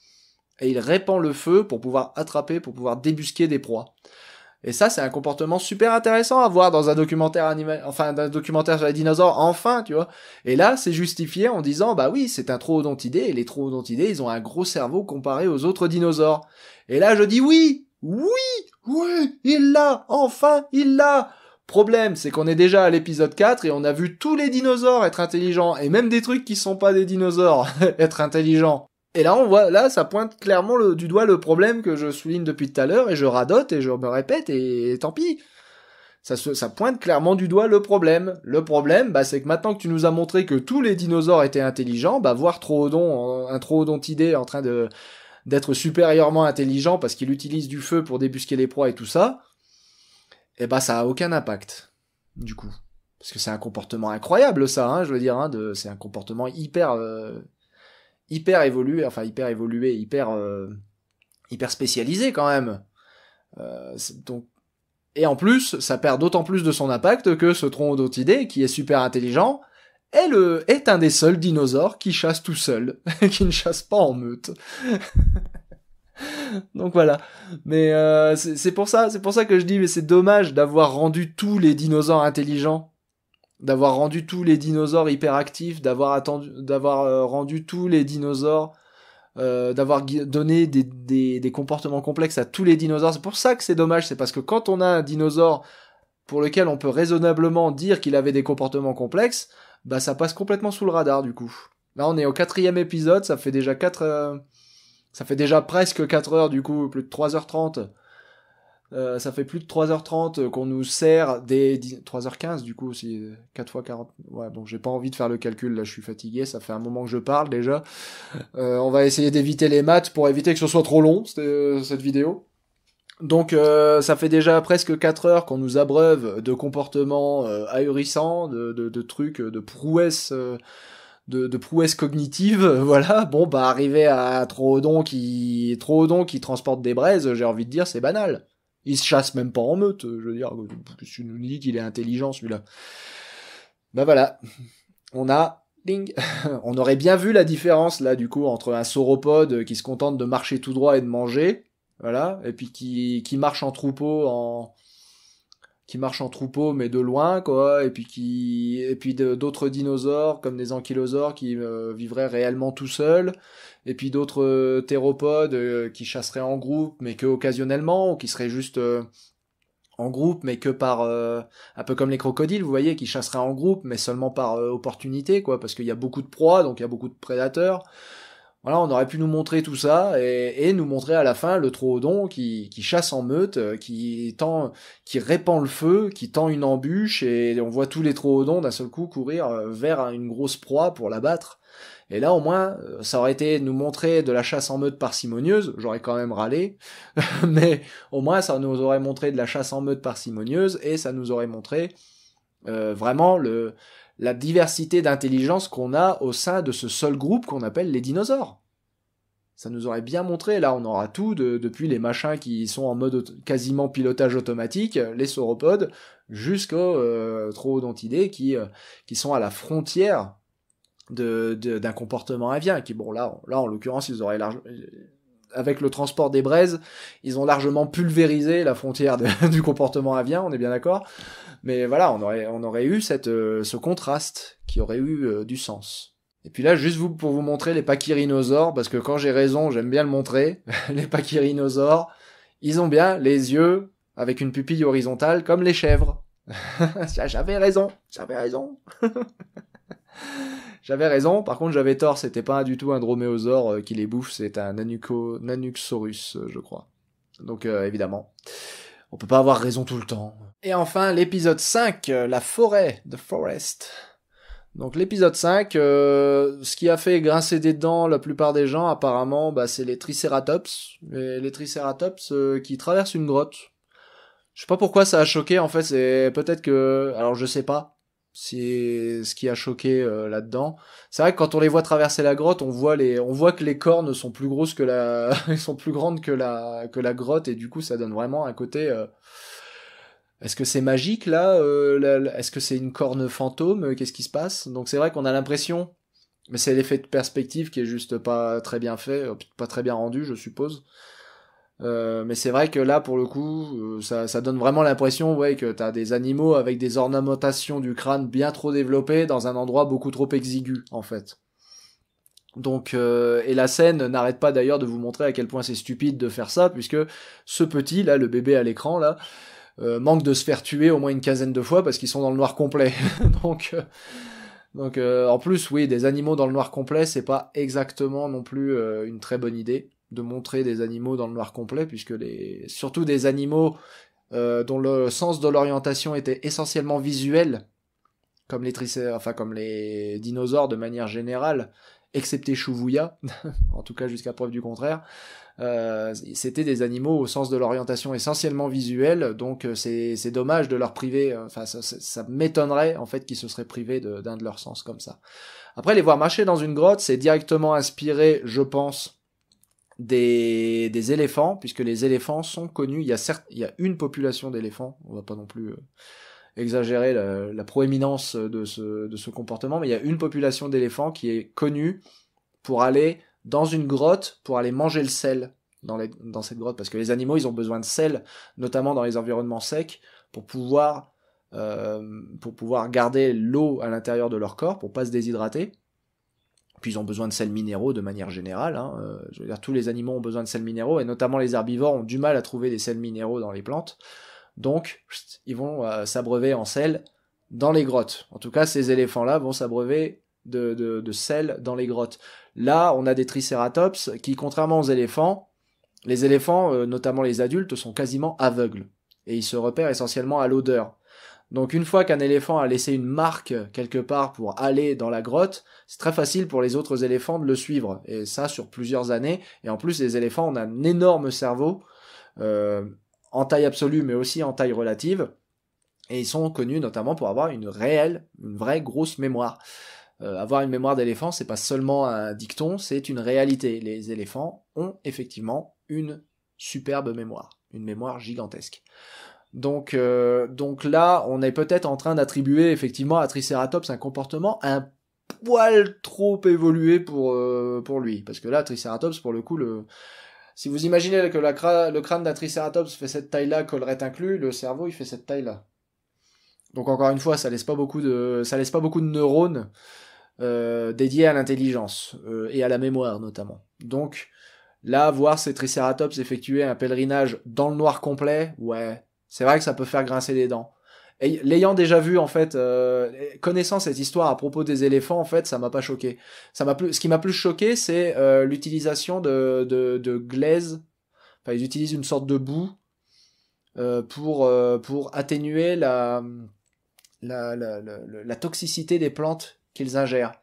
et il répand le feu pour pouvoir attraper pour pouvoir débusquer des proies et ça, c'est un comportement super intéressant à voir dans un documentaire enfin, un documentaire sur les dinosaures, enfin, tu vois. Et là, c'est justifié en disant, bah oui, c'est un troodontidé, et les troodontidés, ils ont un gros cerveau comparé aux autres dinosaures. Et là, je dis oui, oui, oui, il l'a, enfin, il l'a. Problème, c'est qu'on est déjà à l'épisode 4 et on a vu tous les dinosaures être intelligents, et même des trucs qui sont pas des dinosaures, être intelligents. Et là, on voit, là, ça pointe clairement du doigt le problème que je souligne depuis tout à l'heure et je radote et je me répète et, tant pis. Ça, ça pointe clairement du doigt le problème. Le problème, bah, c'est que maintenant que tu nous as montré que tous les dinosaures étaient intelligents, bah, voir Troodon, un Troodontidé en train de, d'être supérieurement intelligent parce qu'il utilise du feu pour débusquer les proies et tout ça, et eh bah, ça a aucun impact. Du coup. Parce que c'est un comportement incroyable, ça, hein, je veux dire, hein, c'est un comportement hyper, euh, hyper évolué, enfin hyper évolué, hyper euh, hyper spécialisé quand même. Euh, donc et en plus, ça perd d'autant plus de son impact que ce tronc d'Otidé, qui est super intelligent est le est un des seuls dinosaures qui chasse tout seul, qui ne chasse pas en meute. Donc voilà. Mais euh, c'est pour ça, c'est pour ça que je dis, mais c'est dommage d'avoir rendu tous les dinosaures intelligents d'avoir rendu tous les dinosaures hyperactifs, d'avoir attendu, d'avoir euh, rendu tous les dinosaures, euh, d'avoir donné des, des, comportements complexes à tous les dinosaures. C'est pour ça que c'est dommage, c'est parce que quand on a un dinosaure pour lequel on peut raisonnablement dire qu'il avait des comportements complexes, bah ça passe complètement sous le radar du coup. Là on est au quatrième épisode, ça fait déjà quatre, euh, ça fait déjà presque 4 heures du coup, plus de 3h30 euh, ça fait plus de 3h30 euh, qu'on nous sert des 3h15 du coup c'est 4 euh, fois 40 ouais bon j'ai pas envie de faire le calcul là je suis fatigué ça fait un moment que je parle déjà on va essayer d'éviter les maths pour éviter que ce soit trop long cette, vidéo donc ça fait déjà presque 4 heures qu'on nous abreuve de comportements ahurissants de, trucs de prouesses de, de cognitive, voilà, bon bah arriver à don qui don qui transporte des braises, j'ai envie de dire c'est banal. Il se chasse même pas en meute, euh, je veux dire. Euh, que tu nous dis qu'il est intelligent, celui-là. Ben voilà. On a on aurait bien vu la différence là du coup entre un sauropode euh, qui se contente de marcher tout droit et de manger, voilà, et puis qui, qui marche en troupeau en, qui marchent en troupeau mais de loin quoi et puis qui et puis d'autres dinosaures comme des ankylosaures qui euh, vivraient réellement tout seuls et puis d'autres euh, théropodes euh, qui chasseraient en groupe mais que occasionnellement ou qui seraient juste en groupe mais que par un peu comme les crocodiles vous voyez qui chasseraient en groupe mais seulement par opportunité quoi parce qu'il y a beaucoup de proies donc il y a beaucoup de prédateurs voilà, on aurait pu nous montrer tout ça et, nous montrer à la fin le Troodon qui, qui chasse en meute, euh, qui tend, qui répand le feu, qui tend une embûche et on voit tous les Troodons d'un seul coup courir euh, vers une grosse proie pour l'abattre. Et là, au moins, euh, ça aurait été nous montrer de la chasse en meute parcimonieuse. J'aurais quand même râlé. Mais au moins, ça nous aurait montré de la chasse en meute parcimonieuse et ça nous aurait montré vraiment le, la diversité d'intelligence qu'on a au sein de ce seul groupe qu'on appelle les dinosaures. Ça nous aurait bien montré, là on aura tout, depuis les machins qui sont en mode quasiment pilotage automatique, les sauropodes, jusqu'aux euh, qui, euh, qui sont à la frontière d'un de, d'un comportement avien, qui bon là, là en l'occurrence ils auraient largement, avec le transport des braises, ils ont largement pulvérisé la frontière du comportement avien, on est bien d'accord. Mais voilà, on aurait, on eu euh, ce contraste qui aurait eu euh, du sens. Et puis là, juste vous, pour vous montrer les pachyrhinosaures, parce que quand j'ai raison, j'aime bien le montrer, les pachyrhinosaures, ils ont bien les yeux avec une pupille horizontale comme les chèvres. j'avais raison, j'avais raison. j'avais raison, par contre j'avais tort, c'était pas du tout un droméosaure euh, qui les bouffe, c'est un Nanuco, Nanuxorus, je crois. Donc évidemment. On peut pas avoir raison tout le temps. Et enfin, l'épisode 5, euh, la forêt, The Forest. Donc l'épisode 5, euh, ce qui a fait grincer des dents la plupart des gens apparemment, bah, c'est les Triceratops, les, les Triceratops euh, qui traversent une grotte. Je sais pas pourquoi ça a choqué en fait, c'est peut-être que, alors je sais pas, c'est ce qui a choqué euh, là-dedans. C'est vrai que quand on les voit traverser la grotte, on voit les, on voit que les cornes sont plus grosses que la, sont plus grandes que la, que la grotte et du coup ça donne vraiment un côté. Euh, est-ce que c'est magique là, euh, là Est-ce que c'est une corne fantôme Qu'est-ce qui se passe Donc c'est vrai qu'on a l'impression, mais c'est l'effet de perspective qui est juste pas très bien fait, pas très bien rendu, je suppose. Euh, mais c'est vrai que là, pour le coup, euh, ça, donne vraiment l'impression ouais, que t'as des animaux avec des ornementations du crâne bien trop développées dans un endroit beaucoup trop exigu, en fait. Donc, euh, et la scène n'arrête pas d'ailleurs de vous montrer à quel point c'est stupide de faire ça, puisque ce petit, là, le bébé à l'écran, là, manque de se faire tuer au moins une quinzaine de fois parce qu'ils sont dans le noir complet. donc, donc en plus, oui, des animaux dans le noir complet, c'est pas exactement non plus une très bonne idée de montrer des animaux dans le noir complet, puisque les, surtout des animaux euh, dont le sens de l'orientation était essentiellement visuel, comme les trisseurs enfin comme les dinosaures de manière générale, excepté Chouvouya, en tout cas jusqu'à preuve du contraire. Euh, c'était des animaux au sens de l'orientation essentiellement visuel, donc euh, c'est, dommage de leur priver, enfin ça, m'étonnerait en fait qu'ils se seraient privés d'un de leurs sens comme ça. Après les voir marcher dans une grotte, c'est directement inspiré, je pense, des, éléphants, puisque les éléphants sont connus. Il y a, certes, il y a une population d'éléphants, on va pas non plus euh, exagérer la, proéminence de ce, comportement, mais il y a une population d'éléphants qui est connue pour aller dans une grotte, pour aller manger le sel dans, dans, cette grotte, parce que les animaux, ils ont besoin de sel, notamment dans les environnements secs, pour pouvoir, euh, pour pouvoir garder l'eau à l'intérieur de leur corps, pour pas se déshydrater ils ont besoin de sels minéraux de manière générale. Hein, euh, tous les animaux ont besoin de sels minéraux, et notamment les herbivores ont du mal à trouver des sels minéraux dans les plantes. Donc, ils vont euh, s'abreuver en sel dans les grottes. En tout cas, ces éléphants-là vont s'abreuver de, de, sel dans les grottes. Là, on a des tricératops qui, contrairement aux éléphants, les éléphants, euh, notamment les adultes, sont quasiment aveugles. Et ils se repèrent essentiellement à l'odeur. Donc une fois qu'un éléphant a laissé une marque quelque part pour aller dans la grotte, c'est très facile pour les autres éléphants de le suivre. Et ça sur plusieurs années. Et en plus, les éléphants ont un énorme cerveau, euh, en taille absolue mais aussi en taille relative. Et ils sont connus notamment pour avoir une réelle, une vraie grosse mémoire. Euh, avoir une mémoire d'éléphant, c'est pas seulement un dicton, c'est une réalité. Les éléphants ont effectivement une superbe mémoire, une mémoire gigantesque. Donc, euh, donc là, on est peut-être en train d'attribuer effectivement à Triceratops un comportement un poil trop évolué pour, euh, pour lui. Parce que là, Triceratops, pour le coup, le... si vous imaginez que le crâne d'un Triceratops fait cette taille-là, collerette inclus, le cerveau, il fait cette taille-là. Donc encore une fois, ça laisse pas beaucoup de, ça laisse pas beaucoup de neurones euh, dédiés à l'intelligence et à la mémoire notamment. Donc là, voir ces Triceratops effectuer un pèlerinage dans le noir complet, ouais, c'est vrai que ça peut faire grincer les dents. Et l'ayant déjà vu en fait, euh, connaissant cette histoire à propos des éléphants en fait, ça m'a pas choqué. Ça m'a ce qui m'a plus choqué, c'est euh, l'utilisation de, glaise. Enfin, ils utilisent une sorte de boue euh, pour pour atténuer la la, toxicité des plantes qu'ils ingèrent.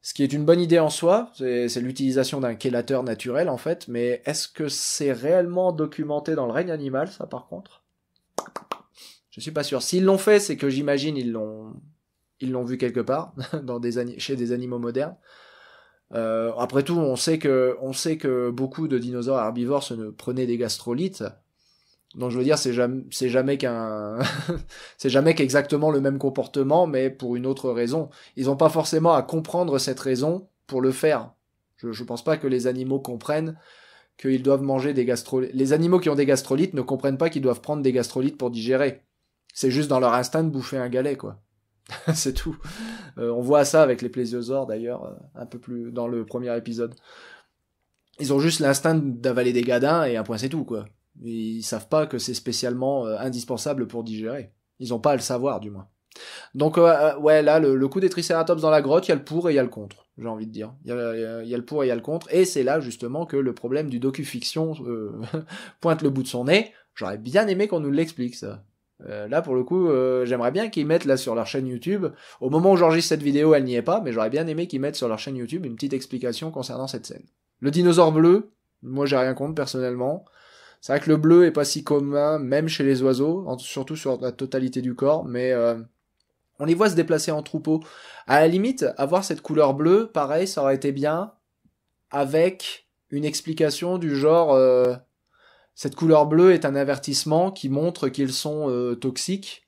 Ce qui est une bonne idée en soi, c'est l'utilisation d'un chélateur naturel en fait, mais est-ce que c'est réellement documenté dans le règne animal ça par contre je suis pas sûr. S'ils l'ont fait, c'est que j'imagine ils l'ont ils l'ont vu quelque part dans des chez des animaux modernes. Euh, après tout, on sait que on sait que beaucoup de dinosaures herbivores prenaient des gastrolithes. Donc je veux dire, c'est jamais c'est jamais qu'un c'est jamais qu'exactement le même comportement, mais pour une autre raison. Ils n'ont pas forcément à comprendre cette raison pour le faire. Je, je pense pas que les animaux comprennent ils doivent manger des gastrolites. Les animaux qui ont des gastrolytes ne comprennent pas qu'ils doivent prendre des gastrolytes pour digérer. C'est juste dans leur instinct de bouffer un galet, quoi. c'est tout. Euh, on voit ça avec les plésiosaures, d'ailleurs, euh, un peu plus dans le premier épisode. Ils ont juste l'instinct d'avaler des gadins et un point c'est tout, quoi. Ils savent pas que c'est spécialement euh, indispensable pour digérer. Ils n'ont pas à le savoir, du moins. Donc, ouais, là, le, coup des tricératops dans la grotte, il y a le pour et il y a le contre j'ai envie de dire. Il y, a, le pour et il y a le contre, et c'est là justement que le problème du docu-fiction euh, pointe le bout de son nez. J'aurais bien aimé qu'on nous l'explique ça. Euh, là pour le coup, euh, j'aimerais bien qu'ils mettent là sur leur chaîne YouTube. Au moment où j'enregistre cette vidéo, elle n'y est pas, mais j'aurais bien aimé qu'ils mettent sur leur chaîne YouTube une petite explication concernant cette scène. Le dinosaure bleu, moi j'ai rien contre personnellement. C'est vrai que le bleu est pas si commun, même chez les oiseaux, surtout sur la totalité du corps, mais on les voit se déplacer en troupeau. À la limite, avoir cette couleur bleue, pareil, ça aurait été bien avec une explication du genre euh, cette couleur bleue est un avertissement qui montre qu'ils sont euh, toxiques.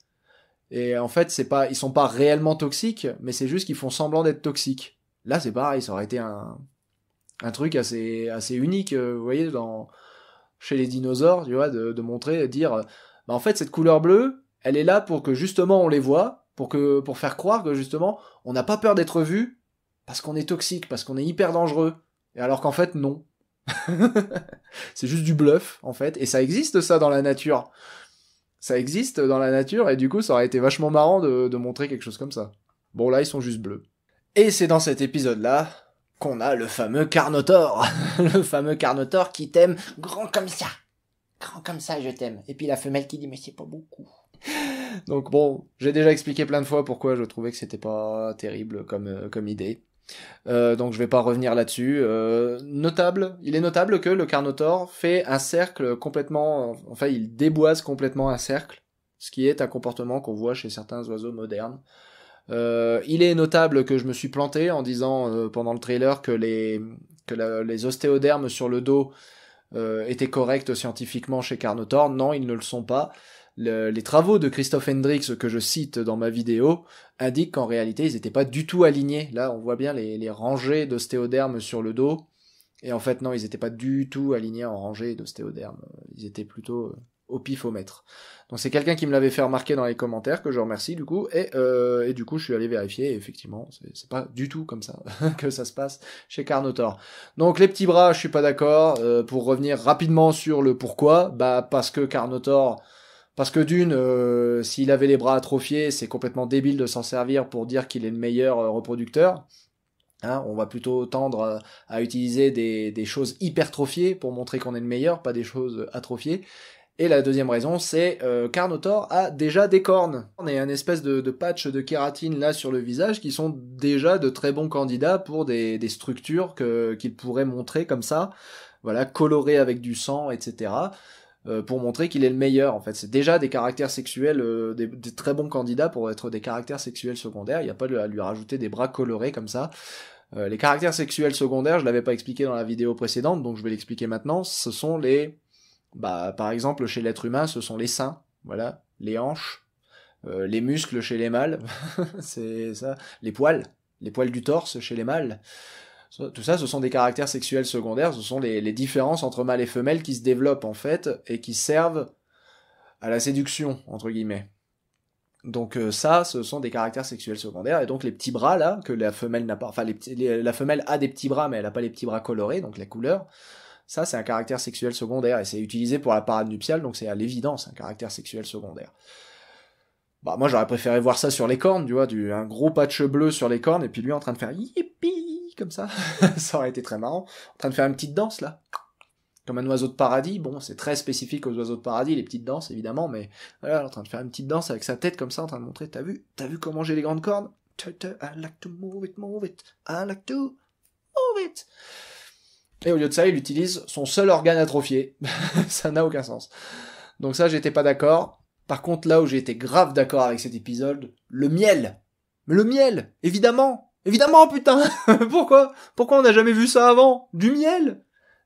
Et en fait, c'est pas, ils sont pas réellement toxiques, mais c'est juste qu'ils font semblant d'être toxiques. Là, c'est pareil, ça aurait été un, truc assez, unique, euh, vous voyez, chez les dinosaures, tu de, montrer, de dire, bah, en fait, cette couleur bleue, elle est là pour que justement on les voit, pour que pour faire croire que justement on n'a pas peur d'être vu parce qu'on est toxique, parce qu'on est hyper dangereux, et alors qu'en fait non. c'est juste du bluff en fait, et ça existe ça dans la nature. Ça existe dans la nature, et du coup ça aurait été vachement marrant de, de montrer quelque chose comme ça. Bon là ils sont juste bleus. Et c'est dans cet épisode là qu'on a le fameux Carnotaur, le fameux Carnotaur qui t'aime grand comme ça, grand comme ça je t'aime. Et puis la femelle qui dit mais c'est pas beaucoup. Donc bon, j'ai déjà expliqué plein de fois pourquoi je trouvais que c'était pas terrible comme, euh, idée. Euh, donc je vais pas revenir là-dessus. Euh, notable, il est notable que le Carnotaur fait un cercle complètement, enfin il déboise complètement un cercle, ce qui est un comportement qu'on voit chez certains oiseaux modernes. il est notable que je me suis planté en disant pendant le trailer que les, les ostéodermes sur le dos étaient corrects scientifiquement chez Carnotaur. Non, ils ne le sont pas les travaux de Christophe Hendrix que je cite dans ma vidéo indiquent qu'en réalité, ils n'étaient pas du tout alignés. Là, on voit bien les, les rangées d'ostéodermes sur le dos. Et en fait, non, ils n'étaient pas du tout alignés en rangées d'ostéodermes. Ils étaient plutôt euh, au pif au Donc c'est quelqu'un qui me l'avait fait remarquer dans les commentaires, que je remercie du coup, et, euh, du coup je suis allé vérifier, et effectivement, c'est pas du tout comme ça que ça se passe chez Carnotor Donc les petits bras, je suis pas d'accord, euh, pour revenir rapidement sur le pourquoi, bah parce que Carnotor parce que d'une, euh, s'il avait les bras atrophiés, c'est complètement débile de s'en servir pour dire qu'il est le meilleur euh, reproducteur. Hein. on va plutôt tendre euh, à utiliser des, des choses hypertrophiées pour montrer qu'on est le meilleur, pas des choses atrophiées. Et la deuxième raison, c'est euh, a déjà des cornes. On a un espèce de, patch de kératine là sur le visage qui sont déjà de très bons candidats pour des, des structures qu'il pourrait montrer comme ça, voilà, colorées avec du sang, etc. Euh, pour montrer qu'il est le meilleur. En fait, c'est déjà des caractères sexuels, euh, des, très bons candidats pour être des caractères sexuels secondaires. Il n'y a pas à lui rajouter des bras colorés comme ça. Euh, les caractères sexuels secondaires, je l'avais pas expliqué dans la vidéo précédente, donc je vais l'expliquer maintenant. Ce sont les, bah, par exemple, chez l'être humain, ce sont les seins, voilà, les hanches, les muscles chez les mâles, c'est ça, les poils, les poils du torse chez les mâles. Tout ça, ce sont des caractères sexuels secondaires, ce sont les, différences entre mâles et femelles qui se développent en fait et qui servent à la séduction, entre guillemets. Donc euh, ça, ce sont des caractères sexuels secondaires, et donc les petits bras là, que la femelle n'a pas, enfin la femelle a des petits bras, mais elle n'a pas les petits bras colorés, donc la couleur, ça c'est un caractère sexuel secondaire, et c'est utilisé pour la parade nuptiale, donc c'est à l'évidence un caractère sexuel secondaire. Bah moi j'aurais préféré voir ça sur les cornes, tu vois, du, un gros patch bleu sur les cornes, et puis lui en train de faire yippie comme ça. ça aurait été très marrant. En train de faire une petite danse, là. Comme un oiseau de paradis. Bon, c'est très spécifique aux oiseaux de paradis, les petites danses, évidemment, mais voilà, en train de faire une petite danse avec sa tête, comme ça, en train de montrer, t'as vu, t'as vu comment j'ai les grandes cornes? move it, move it. Et au lieu de ça, il utilise son seul organe atrophié. ça n'a aucun sens. Donc ça, j'étais pas d'accord. Par contre, là où j'ai été grave d'accord avec cet épisode, le miel. Mais le miel, évidemment. Évidemment, putain Pourquoi Pourquoi on n'a jamais vu ça avant Du miel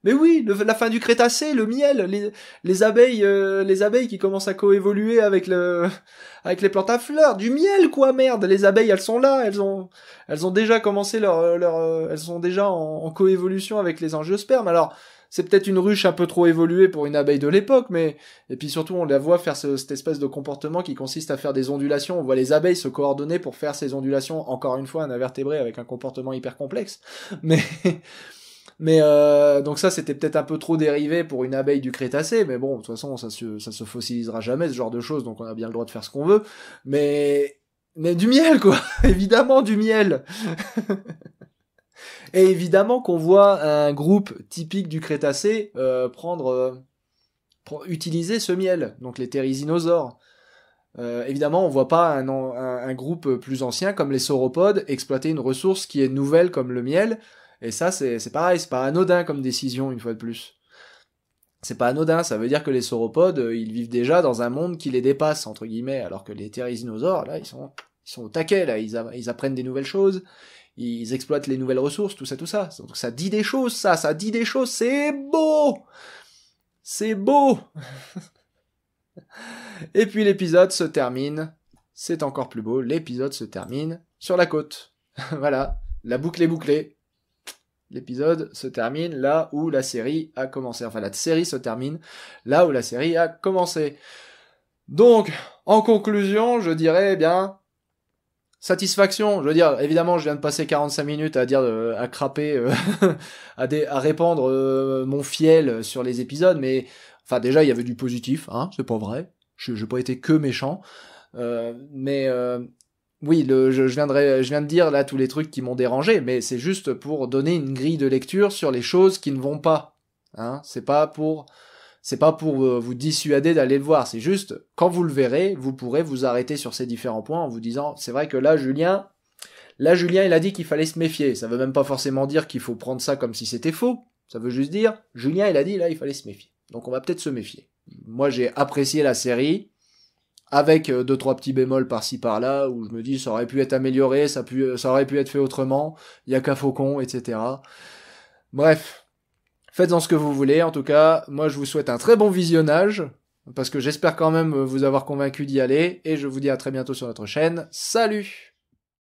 mais oui, la fin du Crétacé, le miel, les, abeilles, euh, les abeilles qui commencent à coévoluer avec le, avec les plantes à fleurs, du miel quoi, merde. Les abeilles, elles sont là, elles ont, elles ont déjà commencé leur, leur, euh, elles sont déjà en, en coévolution avec les angiospermes. Alors, c'est peut-être une ruche un peu trop évoluée pour une abeille de l'époque, mais et puis surtout on la voit faire cette espèce de comportement qui consiste à faire des ondulations. On voit les abeilles se coordonner pour faire ces ondulations. Encore une fois, un invertébré avec un comportement hyper complexe, mais Mais euh, donc ça, c'était peut-être un peu trop dérivé pour une abeille du Crétacé, mais bon, de toute façon, ça se, ça se fossilisera jamais, ce genre de choses, donc on a bien le droit de faire ce qu'on veut. Mais, mais du miel, quoi Évidemment, du miel Et évidemment qu'on voit un groupe typique du Crétacé euh, euh, prendre, utiliser ce miel, donc les thérisinosaures. Euh, évidemment, on voit pas un, groupe plus ancien comme les sauropodes exploiter une ressource qui est nouvelle comme le miel. Et ça, c'est pareil, c'est pas anodin comme décision une fois de plus. C'est pas anodin, ça veut dire que les sauropodes, ils vivent déjà dans un monde qui les dépasse entre guillemets, alors que les thérisinosaures, là, ils sont ils sont au taquet là, ils, ils apprennent des nouvelles choses, ils exploitent les nouvelles ressources, tout ça, tout ça. Donc ça dit des choses, ça, ça dit des choses, c'est beau C'est beau Et puis l'épisode se termine, c'est encore plus beau, l'épisode se termine sur la côte. voilà, la boucle est bouclée. L'épisode se termine là où la série a commencé. Enfin, la série se termine là où la série a commencé. Donc, en conclusion, je dirais, eh bien, satisfaction. Je veux dire, évidemment, je viens de passer 45 minutes à dire, euh, à craper, euh, à, répandre euh, mon fiel sur les épisodes, mais enfin déjà il y avait du positif, hein, c'est pas vrai. Je n'ai pas été que méchant, mais oui, je, viendrai, je viens de dire là tous les trucs qui m'ont dérangé, mais c'est juste pour donner une grille de lecture sur les choses qui ne vont pas. Hein, c'est pas pour c'est pas pour euh, vous dissuader d'aller le voir, c'est juste quand vous le verrez, vous pourrez vous arrêter sur ces différents points en vous disant c'est vrai que là Julien, là Julien il a dit qu'il fallait se méfier. Ça veut même pas forcément dire qu'il faut prendre ça comme si c'était faux. Ça veut juste dire Julien il a dit là il fallait se méfier. Donc on va peut-être se méfier. Moi j'ai apprécié la série avec euh, deux trois petits bémols par-ci par-là où je me dis ça aurait pu être amélioré, ça, euh, aurait pu être fait autrement, il y a qu'un faucon, etc. Bref, Faites-en ce que vous voulez. En tout cas, moi, je vous souhaite un très bon visionnage parce que j'espère quand même vous avoir convaincu d'y aller et je vous dis à très bientôt sur notre chaîne. Salut!